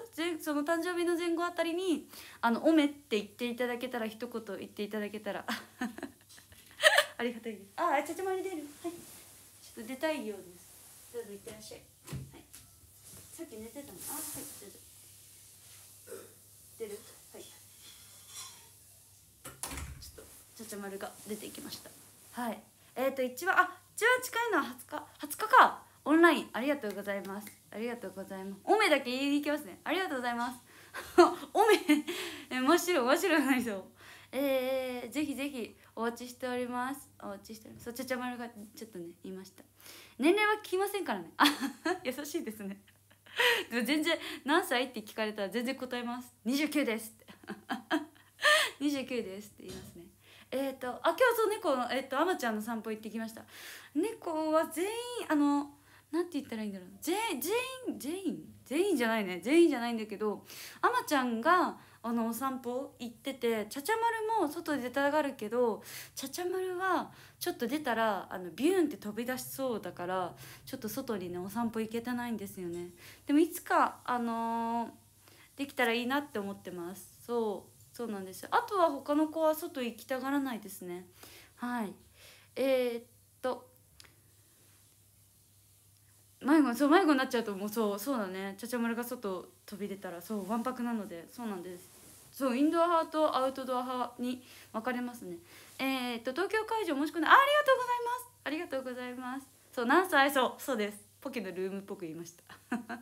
S1: その誕生日の前後あたりに「あのおめ」って言っていただけたら一言言っていただけたら ありがたいですああちゃちゃまに出るはいちょっと出たいようですどうぞいってらっしゃい、はい、さっき寝てたのあはいどうぞ出る茶ゃ丸が出てきましたはいえっ、ー、と一番あ一番近いのは20日20日かオンラインありがとうございますありがとうございますおめだけ言いに行きますねありがとうございます おめ真っ白真っ白ないぞえー、ぜひぜひお待ちしておりますお待ちしておりますそうちゃちゃ丸がちょっとね言いました年齢は聞きませんからねあ 優しいですねでも全然何歳って聞かれたら全然答えます29ですって29 ですって言いますねえっ、ー、とあ今日そう猫のえっ、ー、とあまちゃんの散歩行ってきました猫は全員あのなんて言ったらいいんだろう全員全員全員じゃないね全員じゃないんだけどあまちゃんがあのお散歩行っててちゃちゃ丸も外出たがるけどちゃちゃ丸はちょっと出たらあのビューンって飛び出しそうだからちょっと外にねお散歩行けてないんですよねでもいつかあのー、できたらいいなって思ってますそうそうなんですあとは他の子は外行きたがらないですねはいえー、っと迷子そう迷子になっちゃうともうそうそうだねちゃちゃ丸が外飛び出たらそうわんぱくなのでそうなんですそうインドア派とアウトドア派に分かれますねえー、っと東京会場申し込んでありがとうございますありがとうございますそう何歳そうそうですポケのルームっぽく言いました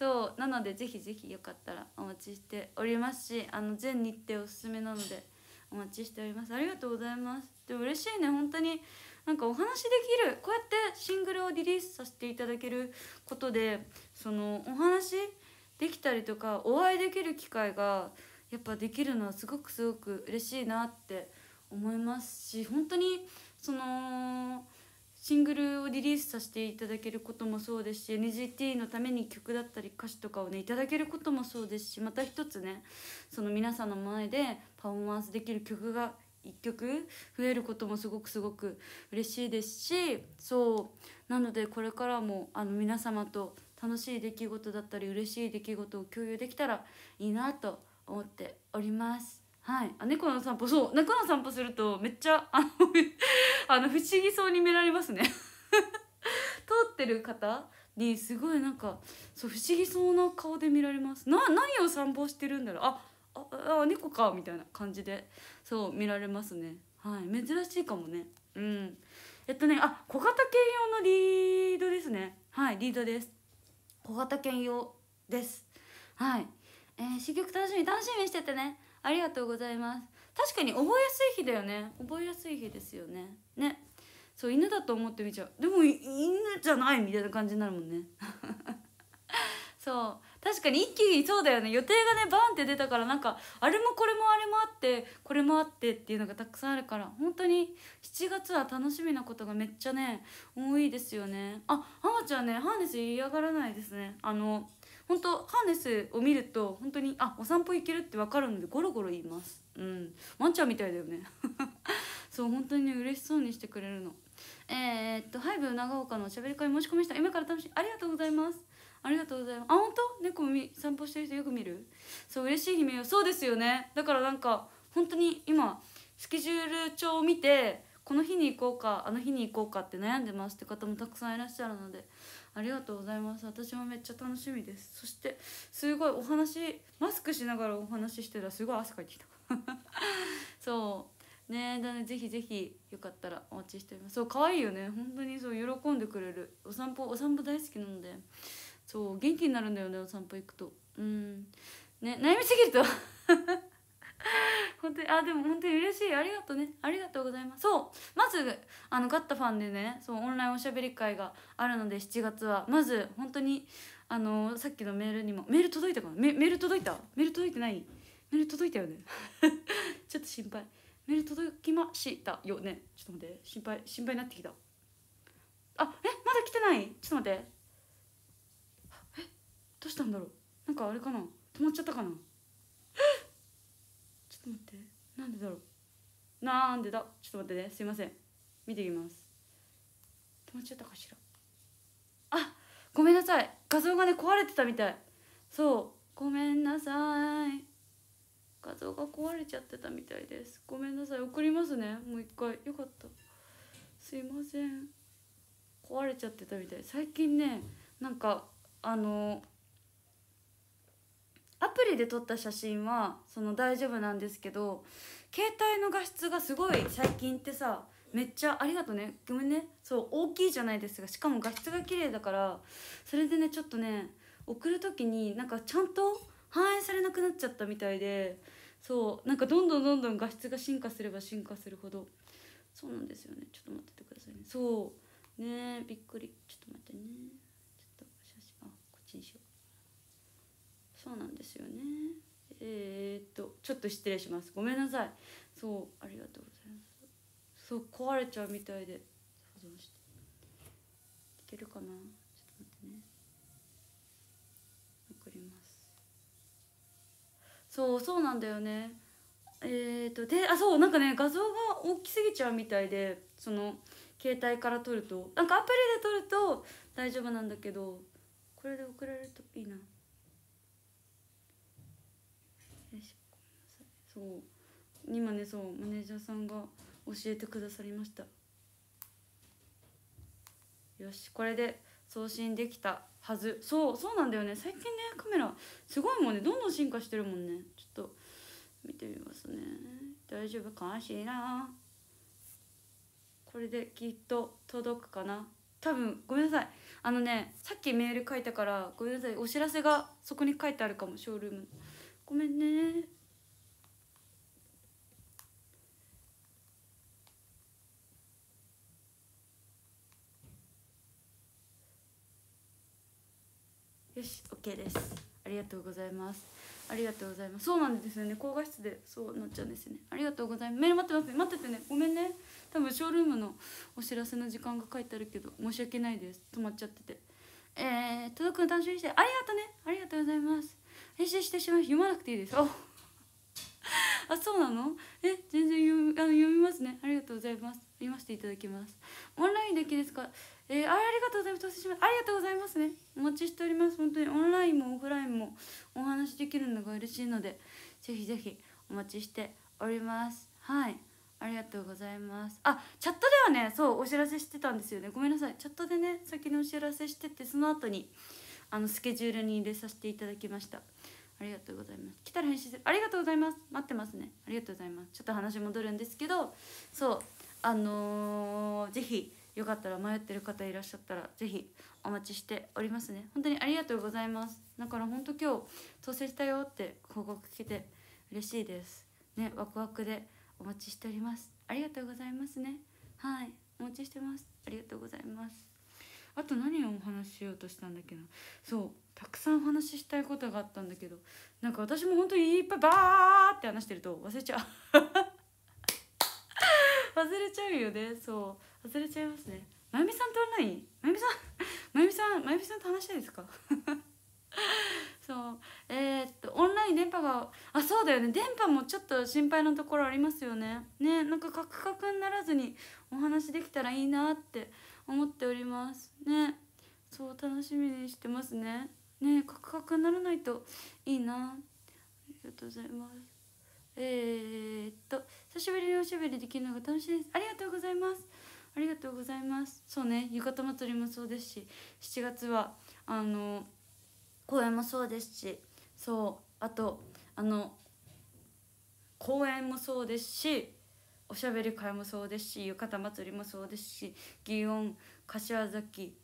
S1: そうなのでぜひぜひよかったらお待ちしておりますしあの全日程おすすめなのでお待ちしておりますありがとうございますでも嬉しいね本当になんかお話できるこうやってシングルをリリースさせていただけることでそのお話できたりとかお会いできる機会がやっぱできるのはすごくすごく嬉しいなって思いますし本当にそのシングルをリリースさせていただけることもそうですし NGT のために曲だったり歌詞とかをねいただけることもそうですしまた一つねその皆さんの前でパフォーマンスできる曲が1曲増えることもすごくすごく嬉しいですしそうなのでこれからもあの皆様と楽しい出来事だったり嬉しい出来事を共有できたらいいなと思っております。はい、あ猫の散歩そう猫の散歩するとめっちゃあのあの不思議そうに見られますね 通ってる方にすごいなんかそう不思議そうな顔で見られますな何を散歩してるんだろうあああ猫かみたいな感じでそう見られますねはい珍しいかもねうんえっとねあ小型犬用のリードですねはいリードです小型犬用ですはいえー、新曲楽しみ楽しみにしててねありがとうございます確かに覚えやすい日だよね覚えやすい日ですよねねそう犬だと思って見ちゃうでも犬じゃないみたいな感じになるもんね そう確かに一気にそうだよね予定がねバンって出たからなんかあれもこれもあれもあってこれもあってっていうのがたくさんあるから本当に7月は楽しみなことがめっちゃね多いですよねあハマちゃんねハーネス嫌がらないですねあの本当ハーネスを見ると本当にあお散歩行けるって分かるのでゴロゴロ言いますうんワンちゃんみたいだよねそう本当に嬉しそうにしてくれるのえー、っとハイブ長岡のしゃべり会申し込みした今から楽しいありがとうございますありがとうございますあ本当猫み散歩してる人よく見るそう嬉しい悲鳴をそうですよねだからなんか本当に今スケジュール帳を見てこの日に行こうかあの日に行こうかって悩んでますって方もたくさんいらっしゃるのでありがとうございます私もめっちゃ楽しみですそしてすごいお話マスクしながらお話ししてたらすごい汗かいてきた そうねだねぜひぜひよかったらお待ちしておりますそう可愛いよね本当にそう喜んでくれるお散歩お散歩大好きなのでそう元気になるんだよねお散歩行くとうんね悩みすぎると本当にあでも本当に嬉しいありがとうねありがとうございますそうまずあのガッタファンでねそうオンラインおしゃべり会があるので7月はまず本当にあのさっきのメールにもメール届いたかなメメール届いたメール届いてないメール届いたよね ちょっと心配メール届きましたよねちょっと待って心配心配になってきたあえまだ来てないちょっと待ってえどうしたんだろうなんかあれかな止まっちゃったかなちょっと待ってなんでだろうなんでだちょっと待ってねすいません見ていきます止まっちゃったかしらあごめんなさい画像がね壊れてたみたいそうごめんなさい画像が壊れちゃってたみたいですごめんなさい送りますねもう一回よかったすいません壊れちゃってたみたい最近ねなんかあのアプリで撮った写真はその大丈夫なんですけど携帯の画質がすごい最近ってさめっちゃありがとうねごめんねそう大きいじゃないですがしかも画質が綺麗だからそれでねちょっとね送る時になんかちゃんと反映されなくなっちゃったみたいでそうなんかどんどんどんどん画質が進化すれば進化するほどそうなんですよねちょっと待っててくださいねそうねびっくりちょっと待ってねちょっと写真あこっちにしようそうなんですよねえー、っとちょっと失礼しますごめんなさいそうありがとうございますそう壊れちゃうみたいで保存していけるかなそうそうなんだよねえっ、ー、とであそうなんかね画像が大きすぎちゃうみたいでその携帯から撮るとなんかアプリで撮ると大丈夫なんだけどこれで送られるといいなよしそう今ねそうマネージャーさんが教えてくださりましたよしこれで送信できたはずそうそうなんだよね最近ねカメラすごいもんねどんどん進化してるもんねちょっと見てみますね大丈夫かしらこれできっと届くかな多分ごめんなさいあのねさっきメール書いたからごめんなさいお知らせがそこに書いてあるかもショールームごめんねよし OK ですありがとうございますありがとうございますそうなんですよね高画質でそうなっちゃうんですよねありがとうございますメール待ってます待っててねごめんね多分ショールームのお知らせの時間が書いてあるけど申し訳ないです止まっちゃっててえー、届くの楽しみにしてありがとうねありがとうございます編集してしまう読まなくていいですああそうなのえ全然読みあの読みますねありがとうございます読ませていただきますオンラインだけですかえー、あありがとうございます。ありがとうございますね。お待ちしております。本当にオンラインもオフラインもお話できるのが嬉しいので、ぜひぜひお待ちしております。はい。ありがとうございます。あ、チャットではね、そう、お知らせしてたんですよね。ごめんなさい。チャットでね、先にお知らせしてて、その後に、あの、スケジュールに入れさせていただきました。ありがとうございます。来たら返信する。ありがとうございます。待ってますね。ありがとうございます。ちょっと話戻るんですけど、そう、あのー、ぜひ、よかったら迷ってる方いらっしゃったら是非お待ちしておりますね本当にありがとうございますだから本当今日当選したよって報告聞けて嬉しいですねワクワクでお待ちしておりますありがとうございますねはいお待ちしてますありがとうございますあと何をお話ししようとしたんだけどそうたくさんお話ししたいことがあったんだけどなんか私も本当にいっぱいバーって話してると忘れちゃう 忘れちゃうよねそう忘れちゃいますねまゆみさんとオンラインまゆみさんまゆみさんまゆみさんと話したいですか そうえー、っとオンライン電波があそうだよね電波もちょっと心配なところありますよねねなんかカクカクにならずにお話できたらいいなって思っておりますねそう楽しみにしてますねねカクカクにならないといいなありがとうございますえー、っと久しぶりにおしゃべりできるのが楽しいですありがとうございますありがとうございますそうね浴衣祭りもそうですし7月はあの公演もそうですしそうあとあの公演もそうですしおしゃべり会もそうですし浴衣祭りもそうですし祇園柏崎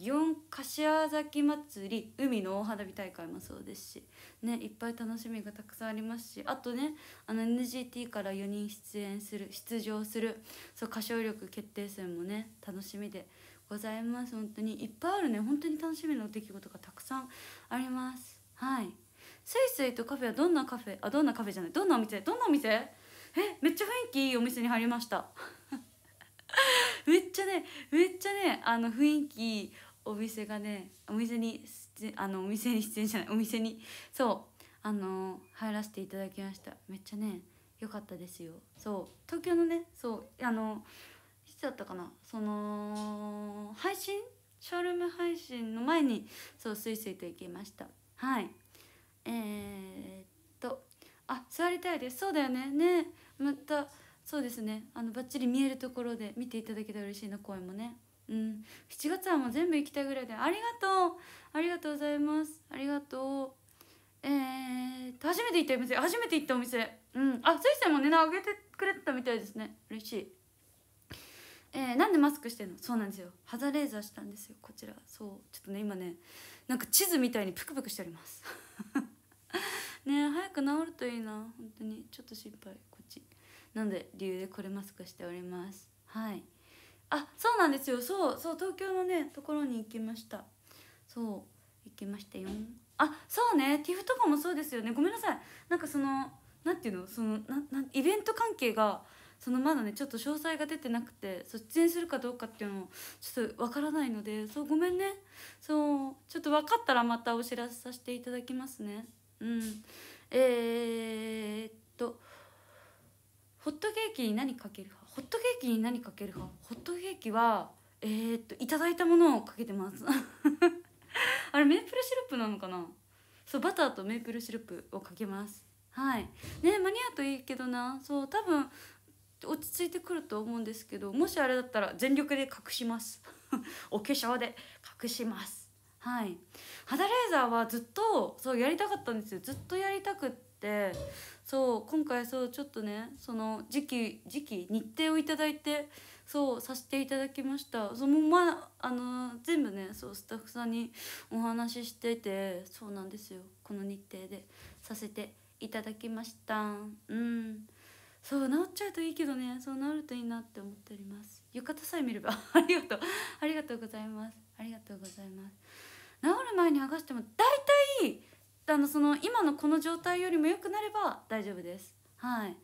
S1: 4柏崎祭り海の大花火大会もそうですしねいっぱい楽しみがたくさんありますしあとねあの NGT から4人出演する出場するそう歌唱力決定戦もね楽しみでございます本当にいっぱいあるね本当に楽しみな出来事がたくさんありますはいスイスイとカフェはどんなカフェあどんなカフェじゃないどんなお店どんなお店えめっちゃ雰囲気いいお店に入りました めっちゃねめっちゃねあの雰囲気お店がねお店にあのお店に出演じゃないお店にそうあの入らせていただきましためっちゃね良かったですよそう東京のねそうあのいつだったかなその配信ショールーム配信の前にそうスイスイと行きましたはいえー、っとあ座りたいですそうだよねねまたそうですねあのバッチリ見えるところで見ていただけたら嬉しいな声もねうん、7月はもう全部行きたいぐらいでありがとうありがとうございますありがとうえー、っと初めて行ったお店初めて行ったお店うんあスイさんもねあげてくれてたみたいですね嬉しいえー、なんでマスクしてんのそうなんですよ肌レーザーしたんですよこちらそうちょっとね今ねなんか地図みたいにプクプクしております ね早く治るといいな本当にちょっと心配こっちなんで理由でこれマスクしておりますはいあそうなんですよそうそう東京のねところに行きましたそう行きましたよあそうね TIFF とかもそうですよねごめんなさいなんかその何ていうのそのななイベント関係がそのまだねちょっと詳細が出てなくて卒園出演するかどうかっていうのをちょっとわからないのでそうごめんねそうちょっと分かったらまたお知らせさせていただきますねうんえー、っとホットケーキに何かけるホットケーキに何かけるかホットケーキはえー、っといただいたものをかけてます あれメープルシロップなのかなそうバターとメープルシロップをかけますはいね間に合うといいけどなそう多分落ち着いてくると思うんですけどもしあれだったら全力で隠します お化粧で隠しますはい肌レーザーはずっとそうやりたかったんですよずっとやりたくってそう今回そうちょっとねその時期時期日程を頂いてそうさせていただきましたそのまああの全部ねそうスタッフさんにお話ししててそうなんですよこの日程でさせていただきましたうんそう治っちゃうといいけどねそう治るといいなって思っております浴衣さえ見れば ありがとうありがとうございますありがとうございます治る前に剥がしても大体あのその今のこの状態よりも良くなれば大丈夫ですはい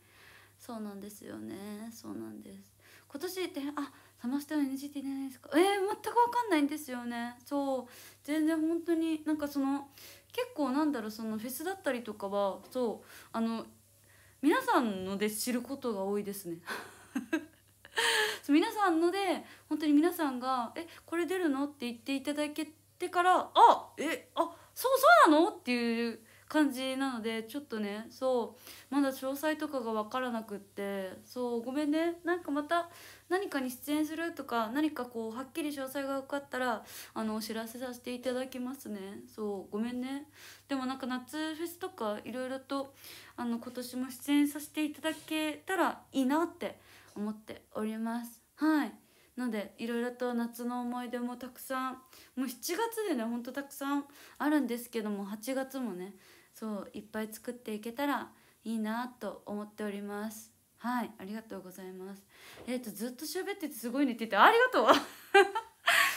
S1: そうなんですよねそうなんです今年ってあサマステは NGT 出ないですかえー、全く分かんないんですよねそう全然本当になんかその結構なんだろうそのフェスだったりとかはそうあの皆さんので知ることが多いですね 皆さんので本当に皆さんが「えこれ出るの?」って言っていただけてから「あえあそうそうなのっていう感じなのでちょっとねそうまだ詳細とかが分からなくってそうごめんねなんかまた何かに出演するとか何かこうはっきり詳細が分かったらあのお知らせさせていただきますねそうごめんねでもなんか夏フェスとかいろいろとあの今年も出演させていただけたらいいなって思っておりますはいのでいろいろと夏の思い出もたくさんもう7月でねほんとたくさんあるんですけども8月もねそういっぱい作っていけたらいいなと思っておりますはいありがとうございますえっ、ー、とずっと喋っててすごい寝ててありがとう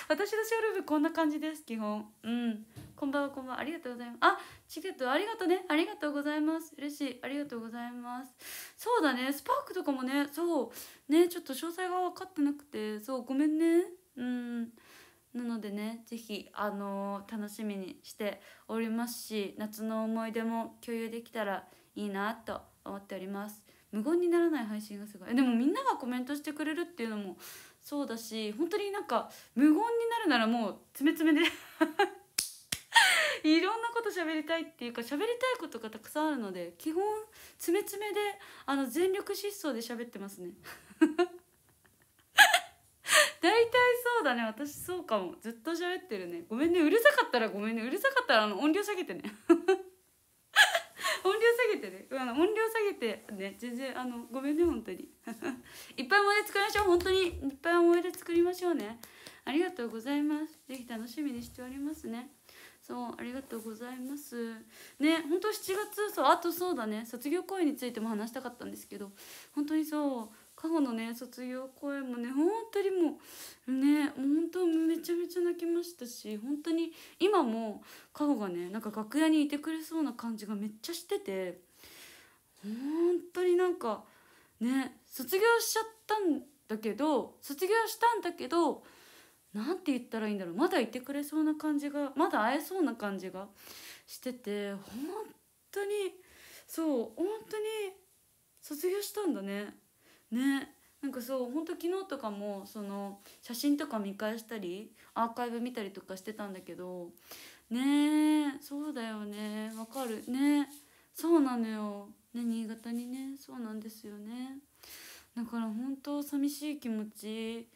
S1: 私のショールームこんな感じです基本うんこんばんはこんばんはありがとうございますあチケットありがとうねありがとうございます嬉しいありがとうございますそうだねスパークとかもねそうねちょっと詳細が分かってなくてそうごめんねうんなのでね是非あのー、楽しみにしておりますし夏の思い出も共有できたらいいなと思っております無言にならない配信がすごいでもみんながコメントしてくれるっていうのもそうだし本当になんか無言になるならもうつめつめでいろんなこと喋りたいっていうか喋りたいことがたくさんあるので基本つめつめであの全力疾走で喋ってますね 大体そうだね私そうかもずっと喋ってるねごめんねうるさかったらごめんねうるさかったらあの音量下げてね 音量下げてねあの音量下げてね全然あのごめんね本当に いっぱい思い出作りましょう本当にいっぱい思い出作りましょうねありがとうございます是非楽しみにしておりますねそうありがとうございますね本当7月そうあとそうだね卒業公演についても話したかったんですけど本当にそう過去のね卒業公演もね本当にもうね本当めちゃめちゃ泣きましたし本当に今も過去がねなんか楽屋にいてくれそうな感じがめっちゃしてて本当になんかね卒業しちゃったんだけど卒業したんだけど何て言ったらいいんだろうまだいてくれそうな感じがまだ会えそうな感じがしてて本当にそう本当に卒業したんだねねなんかそう本当昨日とかもその写真とか見返したりアーカイブ見たりとかしてたんだけどねえそうだよねわかるねそうなのよね新潟にねそうなんですよねだから本当寂しい気持ち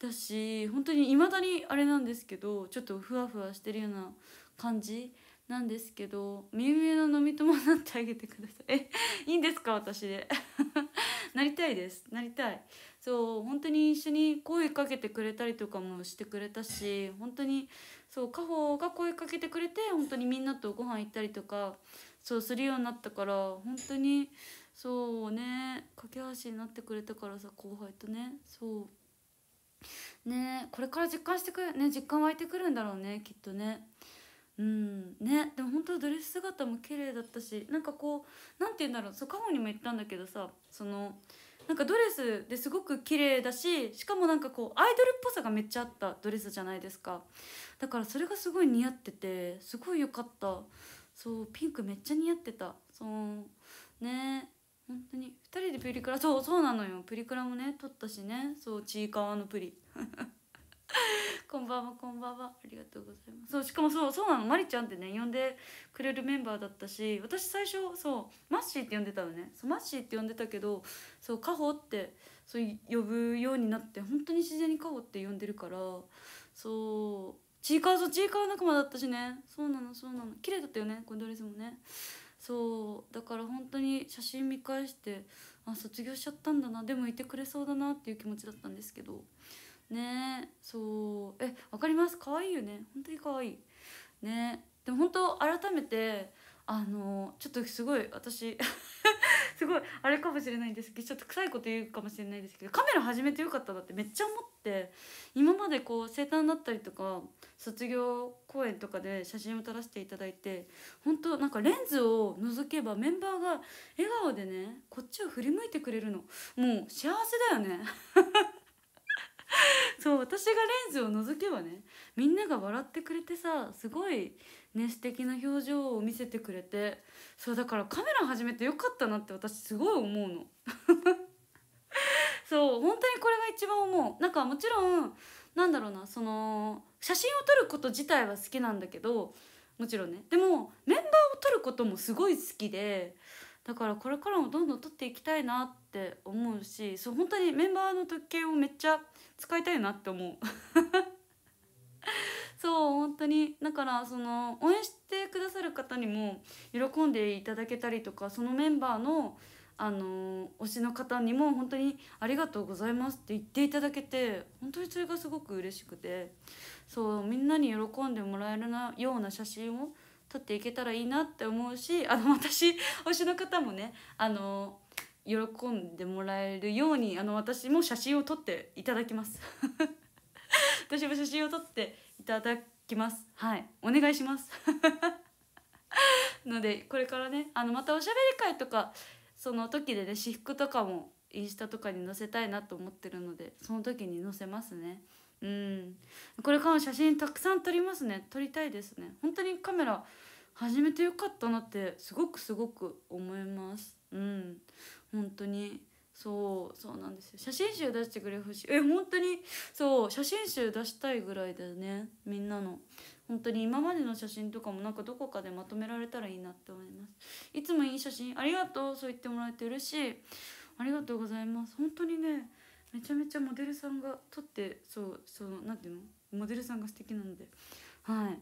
S1: だし本当にいまだにあれなんですけどちょっとふわふわしてるような感じなんですけどみ上の飲み友になってあげてくださいえいいんですか私で なりたいですなりたいそう本当に一緒に声かけてくれたりとかもしてくれたし本当にそう家宝が声かけてくれて本当にみんなとご飯行ったりとかそうするようになったから本当にそうね架け橋になってくれたからさ後輩とねそうねこれから実感してくるね実感湧いてくるんだろうねきっとねうんねでも本当ドレス姿も綺麗だったしなんかこう何て言うんだろうそうカホにも言ったんだけどさそのなんかドレスですごく綺麗だししかもなんかこうアイドルっぽさがめっちゃあったドレスじゃないですかだからそれがすごい似合っててすごい良かったそうピンクめっちゃ似合ってたそうね本当に2人でプリクラそうそうなのよプリクラもね撮ったしねそうちいかわのプリ こんばんはこんばんはありがとうございますそうしかもそうそうなのまりちゃんってね呼んでくれるメンバーだったし私最初そうマッシーって呼んでたのねそうマッシーって呼んでたけどそうカホってそう呼ぶようになって本当に自然にカホって呼んでるからそうちいかわそうちいかわ仲間だったしねそうなのそうなの綺麗だったよねこのドレスもねそうだから本当に写真見返してあ卒業しちゃったんだなでもいてくれそうだなっていう気持ちだったんですけどねそうえわかります可愛いよね本当に可愛いねでも本当改めてあのちょっとすごい私 すごいあれかもしれないんですけどちょっと臭いこと言うかもしれないですけどカメラ始めてよかったなってめっちゃ思って今までこう生誕だったりとか卒業公演とかで写真を撮らせていただいて本当なんかレンズを覗けばメンバーが笑顔でねこっちを振り向いてくれるのもう幸せだよね そう私がレンズを覗けばねみんなが笑ってくれてさすごいね素敵な表情を見せてくれてそうだからカメラ始めてよかったなって私すごい思うの そう本当にこれが一番思うなんかもちろんなんだろうなその写真を撮ること自体は好きなんだけどもちろんねでもメンバーを撮ることもすごい好きでだからこれからもどんどん撮っていきたいなって思うしそう本当にメンバーの時計をめっちゃ使いたいなって思うそう本当にだからその応援してくださる方にも喜んでいただけたりとかそのメンバーのあの推しの方にも本当に「ありがとうございます」って言っていただけて本当にそれがすごく嬉しくてそうみんなに喜んでもらえるような写真を撮っていけたらいいなって思うし あの私推しの方もねあの喜んでもらえるようにあの私も写真を撮っていただきます 私も写真を撮っていただきますはいお願いします のでこれからねあのまたおしゃべり会とかその時でね私服とかもインスタとかに載せたいなと思ってるのでその時に載せますねうんこれからも写真たくさん撮りますね撮りたいですね本当にカメラ始めてよかったなってすごくすごく思いますうん本当にそうそうなんですよ写真集出してくれほしいえ本当にそう写真集出したいぐらいだよねみんなの本当に今までの写真とかもなんかどこかでまとめられたらいいなって思いますいつもいい写真ありがとうそう言ってもらえて嬉しいありがとうございます本当にねめちゃめちゃモデルさんが撮ってそうそうなんていうのモデルさんが素敵なのではい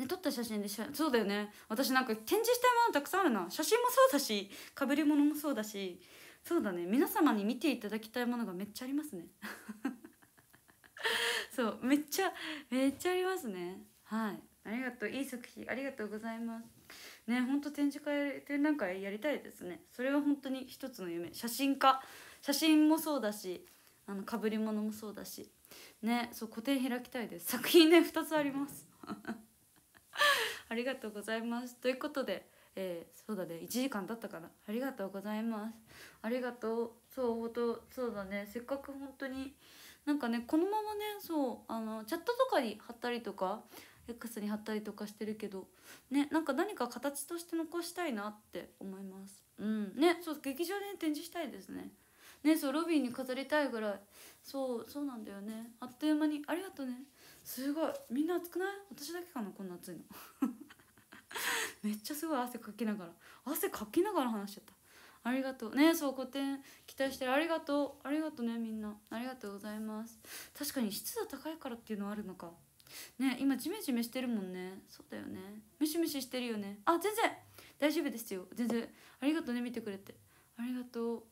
S1: ね、撮った写真でそうだよね私なんか展示したいものたくさんあるな写真もそうだし被り物もそうだしそうだね皆様に見ていただきたいものがめっちゃありますね そうめっちゃめっちゃありますねはいありがとういい作品ありがとうございますねほんと展示会展覧会やりたいですねそれは本当に一つの夢写真家写真もそうだしあの被り物もそうだしねそう個展開きたいです作品ね2つあります ありがとうございますということでえー、そうだね1時間経ったかなありがとうございますありがとうそう本当そうだねせっかく本当になんかねこのままねそうあのチャットとかに貼ったりとか X に貼ったりとかしてるけどねなんか何か形として残したいなって思いますうんねそう劇場で、展示したいですねねそうロビーに飾りたいぐらいそうそうなんだよねあっという間にありがとうねすごいみんな暑くない私だけかなこんな暑いのめっちゃすごい汗かきながら汗かきながら話しちゃったありがとうねそう古典期待してるありがとうありがとうねみんなありがとうございます確かに湿度高いからっていうのはあるのかね今ジメジメしてるもんねそうだよねムシムシしてるよねあ全然大丈夫ですよ全然ありがとうね見てくれてありがと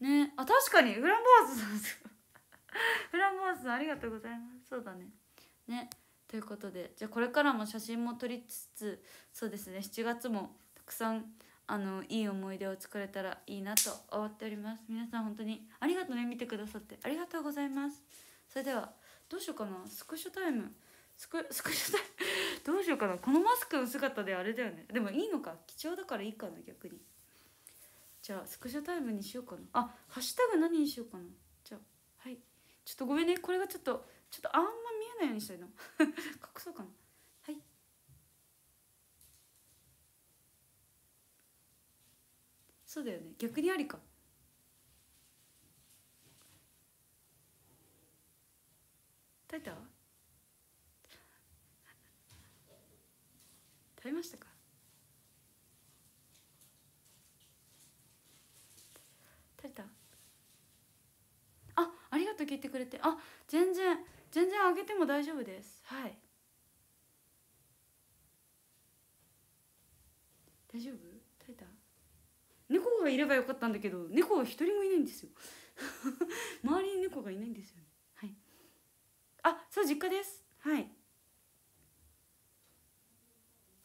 S1: うねあ確かにフランボワーズさんフランボワーズさんありがとうございますそうだねねということでじゃあこれからも写真も撮りつつそうですね7月もたくさんあのいい思い出を作れたらいいなと思っております皆さん本当にありがとうね見てくださってありがとうございますそれではどうしようかなスクショタイムスク スクショタイムどうしようかなこのマスクの姿であれだよねでもいいのか貴重だからいいかな逆にじゃあスクショタイムにしようかなあハッシュタグ何にしようかなじゃあはいちょっとごめんねこれがちょっとちょっとあんまないようにしたいの 隠そうかなはいそうだよね逆にありかタイた食べましたか食べたあありがとう聞いてくれてあ全然全然上げても大丈夫ですはい大丈夫耐えた猫がいればよかったんだけど猫は一人もいないんですよ 周りに猫がいないんですよねはいあそう実家ですはい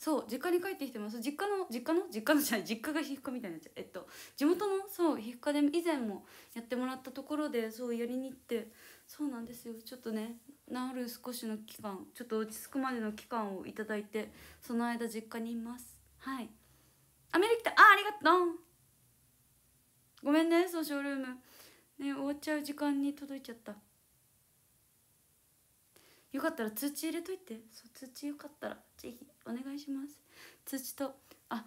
S1: そう実家に帰ってきてます実家の実家の実家の じゃない実家が皮膚科みたいになっちゃうえっと地元のそう皮膚科で以前もやってもらったところでそうやりに行ってそうなんですよちょっとね治る少しの期間ちょっと落ち着くまでの期間を頂いてその間実家にいますはいアメリカあありがとうごめんねそのショールームね終わっちゃう時間に届いちゃったよかったら通知入れといてそう通知よかったらぜひお願いします通知とあ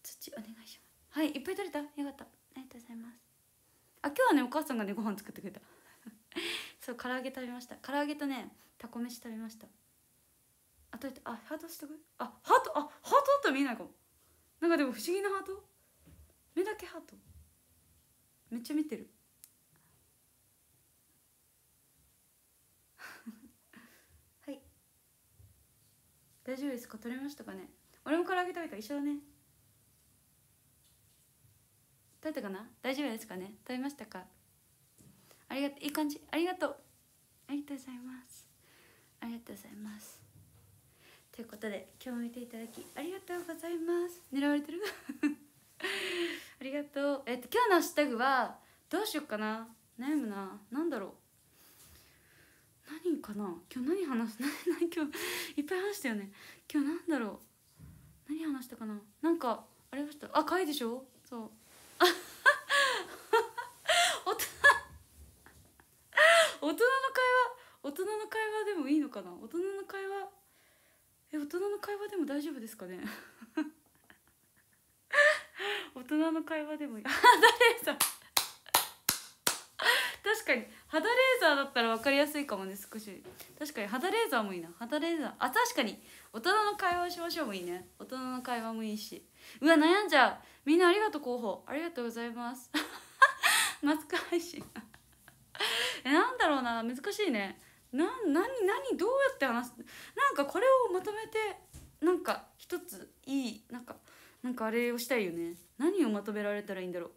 S1: 通知お願いしますはいいっぱい取れたよかったありがとうございますあ今日はねお母さんがねご飯作ってくれた そう唐揚げ食べました唐揚げとねたこ飯食べましたあとあハートしとくあハートあハートだったら見えないかもなんかでも不思議なハート目だけハートめっちゃ見てる大丈夫ですか取れましたかね俺も唐揚げ食べた一緒だね取れたかな大丈夫ですかね食べましたかありがといい感じありがとうありがとうございますありがとうございますということで今日見ていただきありがとうございます狙われてる ありがとうえっと今日のハッシュタグはどうしよっかな悩むななんだろう何かな今日何話す何 何今日いっぱい話したよね今日なんだろう何話したかななんかありましたあかいでしょそうあ 大人の会話大人の会話でもいいのかな大人の会話え大人の会話でも大丈夫ですかね大人の会話でもいいあ誰さん確かに肌レーザーだったら分かりやすいかもね少し確かに肌レーザーもいいな肌レーザーあ確かに大人の会話をしましょうもいいね大人の会話もいいしうわ悩んじゃうみんなありがとう候補ありがとうございますマスク配信えなんだろうな難しいねな何何どうやって話すなんかこれをまとめてなんか一ついいなんかなんかあれをしたいよね何をまとめられたらいいんだろ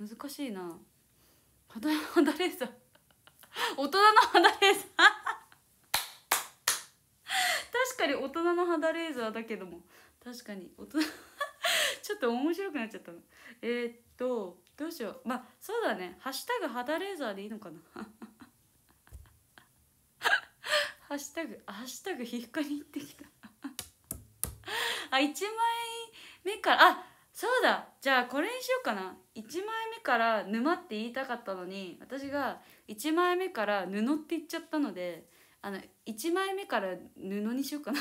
S1: う難しいな肌肌レーザー大人の肌レーザー確かに大人の肌レーザーだけども確かに大人ちょっと面白くなっちゃったのえー、っとどうしようまあそうだね「ハッシュタグ肌レーザー」でいいのかなハッシュタグハッシュタグ皮膚科に行ってきた あ1枚目からあそうだじゃあこれにしようかな1枚目から沼って言いたかったのに私が1枚目から布って言っちゃったのであの1枚目から布にしようかな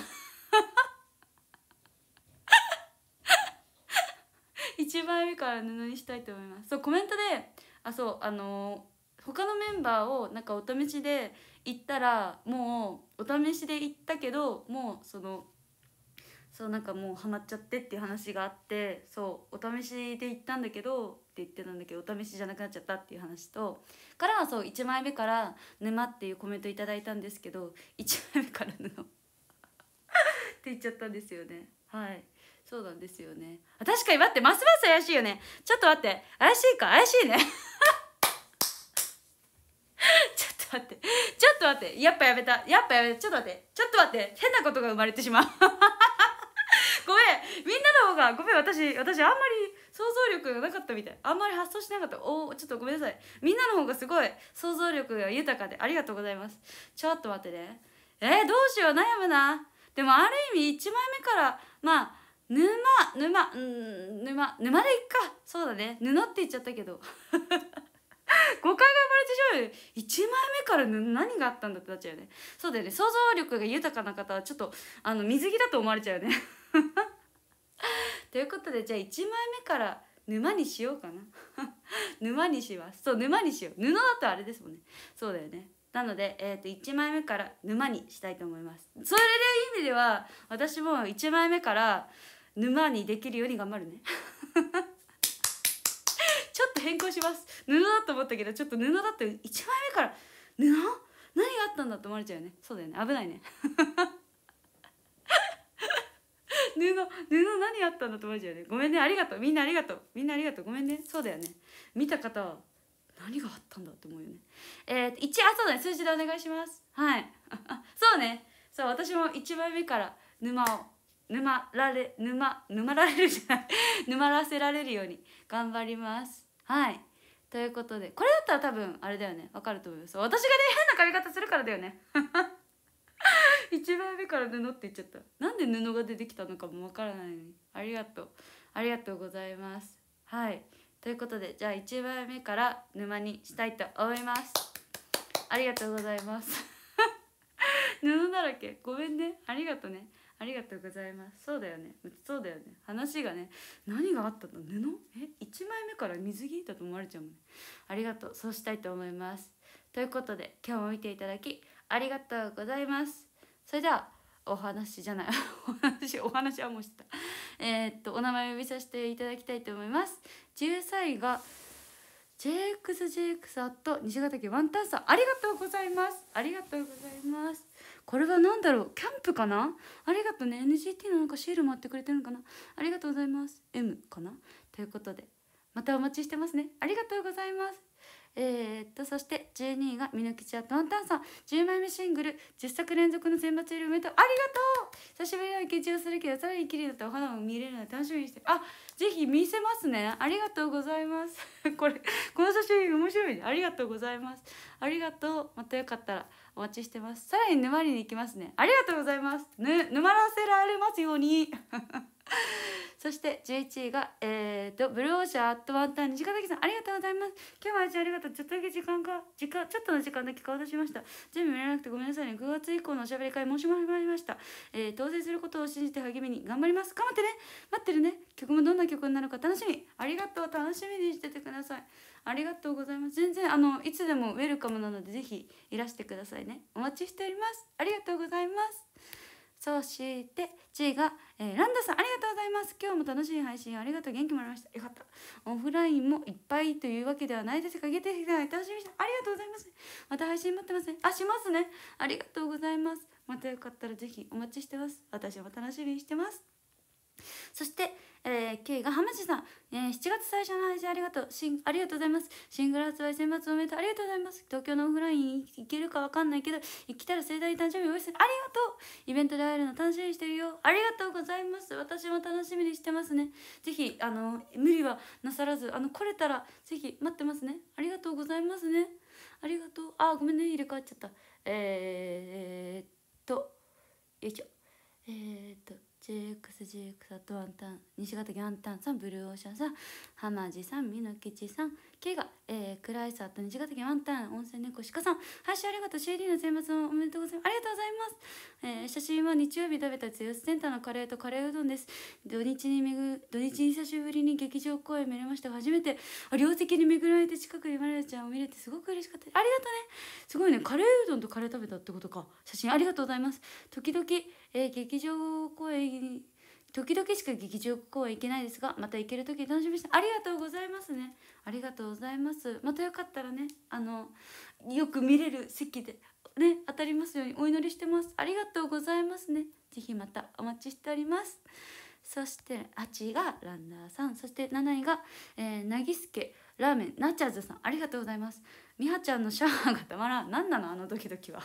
S1: 1 枚目から布にしたいと思いますそうコメントであそうあのー、他のメンバーをなんかお試しで行ったらもうお試しで行ったけどもうそのそうなんかもうハマっちゃってっていう話があってそうお試しで行ったんだけどって言ってたんだけどお試しじゃなくなっちゃったっていう話とからそう1枚目から「沼」っていうコメントいただいたんですけど1枚目から「沼」って言っちゃったんですよねはいそうなんですよね確かに待ってますます怪しいよねちょっと待って怪しいか怪しいね ちょっと待ってちょっと待ってやっぱやめたやっぱやめたちょっと待ってちょっと待って変なことが生まれてしまうごめんみんなの方がごめん私私あんまり想像力がなかったみたいあんまり発想しなかったおおちょっとごめんなさいみんなの方がすごい想像力が豊かでありがとうございますちょっと待ってねえー、どうしよう悩むなでもある意味1枚目からまあ沼沼うん沼沼でいっかそうだね布って言っちゃったけど誤解が生まれてしまう1枚目から何があったんだってなっちゃうよねそうだよね想像力が豊かな方はちょっとあの水着だと思われちゃうよね ということでじゃあ1枚目から沼にしようかな 沼にしますそう沼にしよう布だとあれですもんねそうだよねなので、えー、と1枚目から沼にしたいと思いますそでいう意味では私も1枚目から沼にできるように頑張るね ちょっと変更します布だと思ったけどちょっと布だって1枚目から布何があったんだって思われちゃうよねそうだよね危ないね布布何あったんだとマジよねごめんねありがとうみんなありがとうみんなありがとうごめんねそうだよね見た方は何があったんだって思うよねえー、1あそうだね数字でお願いしますはい そうねそう私も1枚目から沼を沼られ沼沼られるじゃない 沼らせられるように頑張りますはいということでこれだったら多分あれだよねわかると思います私がね変な髪型するからだよね 1枚目から布って言っちゃったなんで布が出てきたのかもわからないのにありがとうありがとうございますはいということでじゃあ1枚目から沼にしたいと思いますありがとうございます 布だらけごめんねありがとねありがとうございますそうだよねそうだよね話がね何があったの布え1枚目から水着だと思われちゃうもんねありがとうそうしたいと思いますということで今日も見ていただきありがとうございますそれではお話じゃないお話 お話はもうしたえっとお名前を呼びさせていただきたいと思います13位が JXJX アット西ヶ岳ワンタンさんありがとうございますありがとうございますこれは何だろうキャンプかなありがとうね NGT のなんかシールもってくれてるのかなありがとうございます M かなということでまたお待ちしてますねありがとうございますえー、っとそして12位がミノキちアットワンタンさん10枚目シングル10作連続の選抜入りおめでとうありがとう久しぶりの緊張するけどさらに綺麗だったお花も見れるので楽しみにしてあぜひ見せますねありがとうございますこれこの写真面白いねありがとうございますありがとうまたよかったらお待ちしてますさらに沼りに行きますねありがとうございます、ね、沼らせられますように そして11位が、えーと、ブルーオーシャーとワンタン西崎さんありがとうございます今日はありがとうちょっとだけ時間が時間ちょっとの時間だけ顔出しました全部見られなくてごめんなさいね9月以降のおしゃべり会申し込まりました、えー、当選することを信じて励みに頑張ります頑張ってね待ってるね曲もどんな曲になるか楽しみありがとう楽しみにしててくださいありがとうございます全然あのいつでもウェルカムなのでぜひいらしてくださいねお待ちしておりますありがとうございますそして G が、えー、ランダさんありがとうございます今日も楽しい配信ありがとう元気もらいましたよかったオフラインもいっぱいというわけではないですが出てきた楽しみしたありがとうございますまた配信待ってますねあしますねありがとうございますまたよかったらぜひお待ちしてます私も楽しみにしてますそしてえー、K が浜地さん、えー、7月最初の配信ありがとうしんありがとうございますシングル発売選抜おめでとうありがとうございます東京のオフライン行けるかわかんないけど行きたら盛大に誕生日おいしいありがとうイベントで会えるの楽しみにしてるよありがとうございます私も楽しみにしてますねぜひあの無理はなさらずあの来れたらぜひ待ってますねありがとうございますねありがとうあごめんね入れ替わっちゃったえー、っとよいしょえー、っと JXJ 草とワンタン西ヶ岳ワンタンさんブルーオーシャンさん浜地さん美濃吉さん K が、えー、クライサーと西ヶ崎ワンタン、温泉猫鹿さん、配信ありがとう、CD の選抜おめでとうございます。ありがとうございます。えー、写真は日曜日食べた強センターのカレーとカレーうどんです。土日にめぐ、土日に久しぶりに劇場公演見れました初めて、あ、両席に巡られて近くでマリアちゃんを見れてすごく嬉しかったありがとうね。すごいね、カレーうどんとカレー食べたってことか。写真ありがとうございます。時々、えー、劇場公演に、時々しか劇場公演行けないですがまた行ける時楽しみにしてありがとうございますねありがとうございますまたよかったらねあのよく見れる席でね当たりますようにお祈りしてますありがとうございますね是非またお待ちしておりますそして8位がランナーさんそして7位が、えー、なぎすけラーメンナチャーズさんありがとうございますみはちゃんのシャワーがたまらん何なのあのドキドキは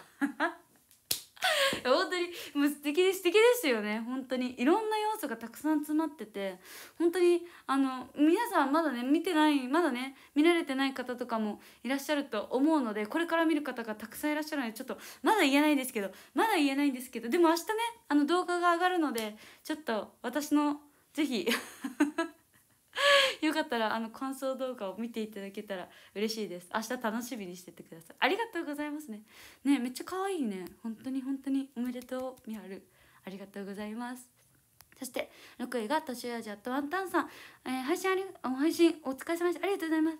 S1: 本当にもう素敵で素敵ですよね本当にいろんな要素がたくさん詰まってて本当にあの皆さんまだね見てないまだね見られてない方とかもいらっしゃると思うのでこれから見る方がたくさんいらっしゃるのでちょっとまだ言えないんですけどまだ言えないんですけどでも明日ねあの動画が上がるのでちょっと私のぜひ よかったらあの感想動画を見ていただけたら嬉しいです明日楽しみにしててくださいありがとうございますねねめっちゃ可愛いね本当に本当におめでとうみはるありがとうございますそして6位が年上父アットワンタンさん、えー、配信あり配信お疲れ様でしたありがとうございます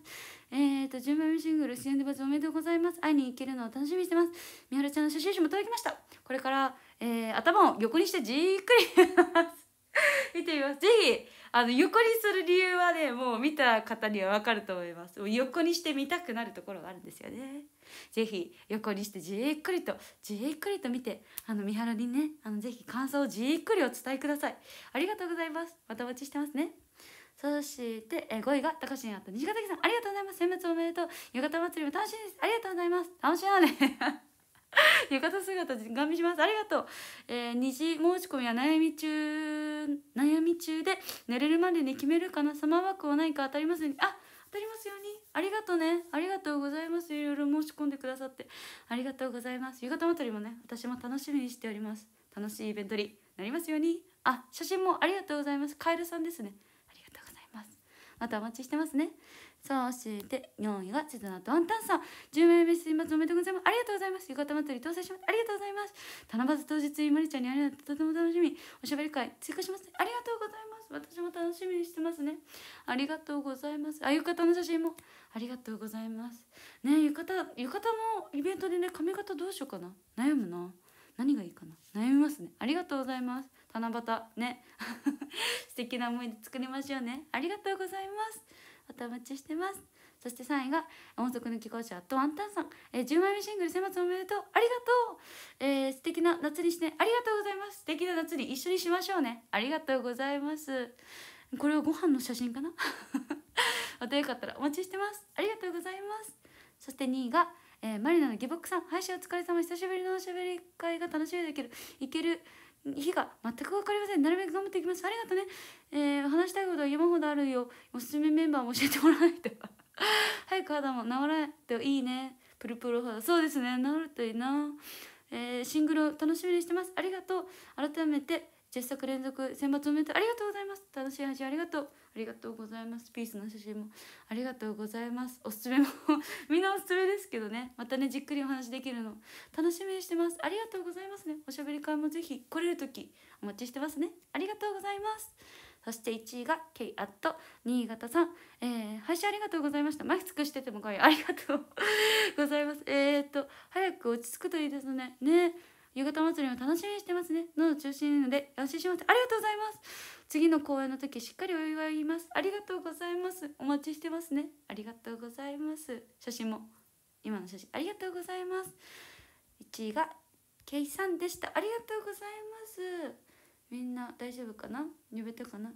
S1: えっ、ー、と10枚目シングル「シエンデバズおめでとうございます会いに行けるのを楽しみにしてますみはるちゃんの写真集も届きましたこれから、えー、頭を横にしてじっくり 見てみますぜひあの横にする理由はねもう見た方にはわかると思います横にして見たくなるところがあるんですよねぜひ横にしてじっくりとじっくりと見てあの三原にねあのぜひ感想をじっくりお伝えくださいありがとうございますまたお待ちしてますねそしてえ5位が高橋にあった西方さんありがとうございます選別おめでとう夕方祭りも楽しいですありがとうございます楽しいなね 浴衣姿でガン見しますありがとう、えー、二次申し込みは悩み中悩み中で寝れるまでに決めるかなサマーバックは何か当たりますようにあ当たりますようにありがとうねありがとうございますいろいろ申し込んでくださってありがとうございます浴衣たりもね私も楽しみにしております楽しいイベントになりますようにあ写真もありがとうございますカエルさんですねありがとうございますまたお待ちしてますねそして4位がチズナとワンタンさん10名目すいませおめでとうございますありがとうございます浴衣祭り当選しました。ありがとうございます七夕当日まりちゃんにありがとうとても楽しみおしゃべり会追加しますありがとうございます私も楽しみにしてますねありがとうございますあ浴衣の写真もありがとうございますね浴衣浴衣もイベントでね髪型どうしようかな悩むな何がいいかな悩みますねありがとうございます七夕ね 素敵な思い出作りましょうねありがとうございますお待ちしてますそして3位が音速の貴公子アットワンタンさん、えー、10枚目シングル選抜おめでとうありがとう、えー、素敵な夏にしてありがとうございます素敵な夏に一緒にしましょうねありがとうございますこれはご飯の写真かな またよかったらお待ちしてますありがとうございますそして2位がえー、マリナのギボックさん配信お疲れ様久しぶりのおしゃべり会が楽しみできるいける日が全く分かりませんなるべく頑張っていきますありがとうねえー、話したいことは山ほどあるよおすすめメンバーも教えてもらわないと 早く肌も治らないといいねプルプル肌そうですね治るといいな、えー、シングル楽しみにしてますありがとう改めて10作連続選抜おめでとうありがとうございます楽しい配信ありがとうありがとうございますピースの写真もありがとうございますおすすめも みんなおすすめですけどねまたねじっくりお話できるの楽しみにしてますありがとうございますねおしゃべり会もぜひ来れる時お待ちしてますねありがとうございますそして1位が K アット新潟さん、えー、配信ありがとうございましたマスクしててもかわいいありがとうございますえー、っと早く落ち着くといいですねね夕方祭りも楽しみにしてますね喉中心なので安心しますありがとうございます次の公演の時しっかりお祝い言いますありがとうございますお待ちしてますねありがとうございます写真も今の写真ありがとうございます1位がケイさんでしたありがとうございますみんな大丈夫かな呼べたかな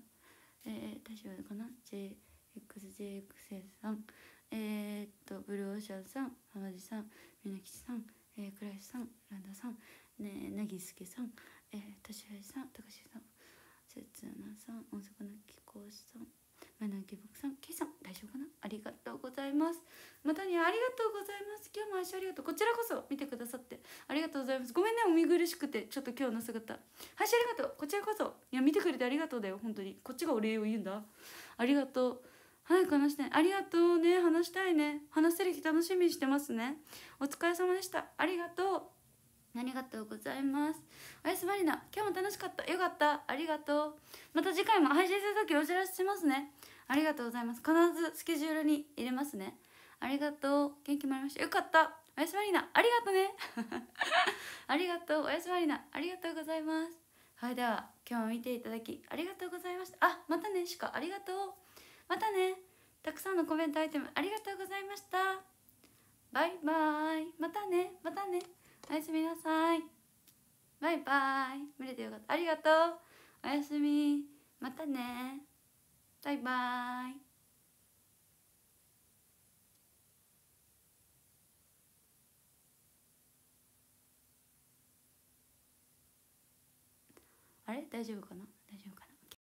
S1: えー、大丈夫かな ?JXJX さん、えー、っと、ブルーオーシャンさん、浜地さん、みなきちさん、えー、倉石さん、ランダさん、ねなぎすけさん、えー、としはじさん、たかしさん、せつなさん、大阪の貴公子さん、マナンケボクさん、ケイさん、大丈夫かなありがとうございます。またね、ありがとうございます。今日も足ありがとう。こちらこそ見てくださって、ありがとうございます。ごめんね、お見苦しくて、ちょっと今日の姿。足ありがとう。こちらこそ。いや、見てくれてありがとうだよ、本当に。こっちがお礼を言うんだ。ありがとう。早く話したい。ありがとうね。話したいね。話せる日楽しみにしてますね。お疲れ様でした。ありがとう。ありがとうございますおやすまりな今日も楽しかったよかったありがとうまた次回も配信する時お知らせしますねありがとうございます必ずスケジュールに入れますねありがとう元気もらいましたよかったおやすまりな ありがとうねありがとうおやすまりなありがとうございますはいでは今日も見ていただきありがとうございましたあまたねしかありがとうまたねたくさんのコメントアイテムありがとうございましたバイバーイまたねまたねおやすみなさいバイバイ見れてよかったありがとうおやすみまたねバイバイあれ大丈夫かな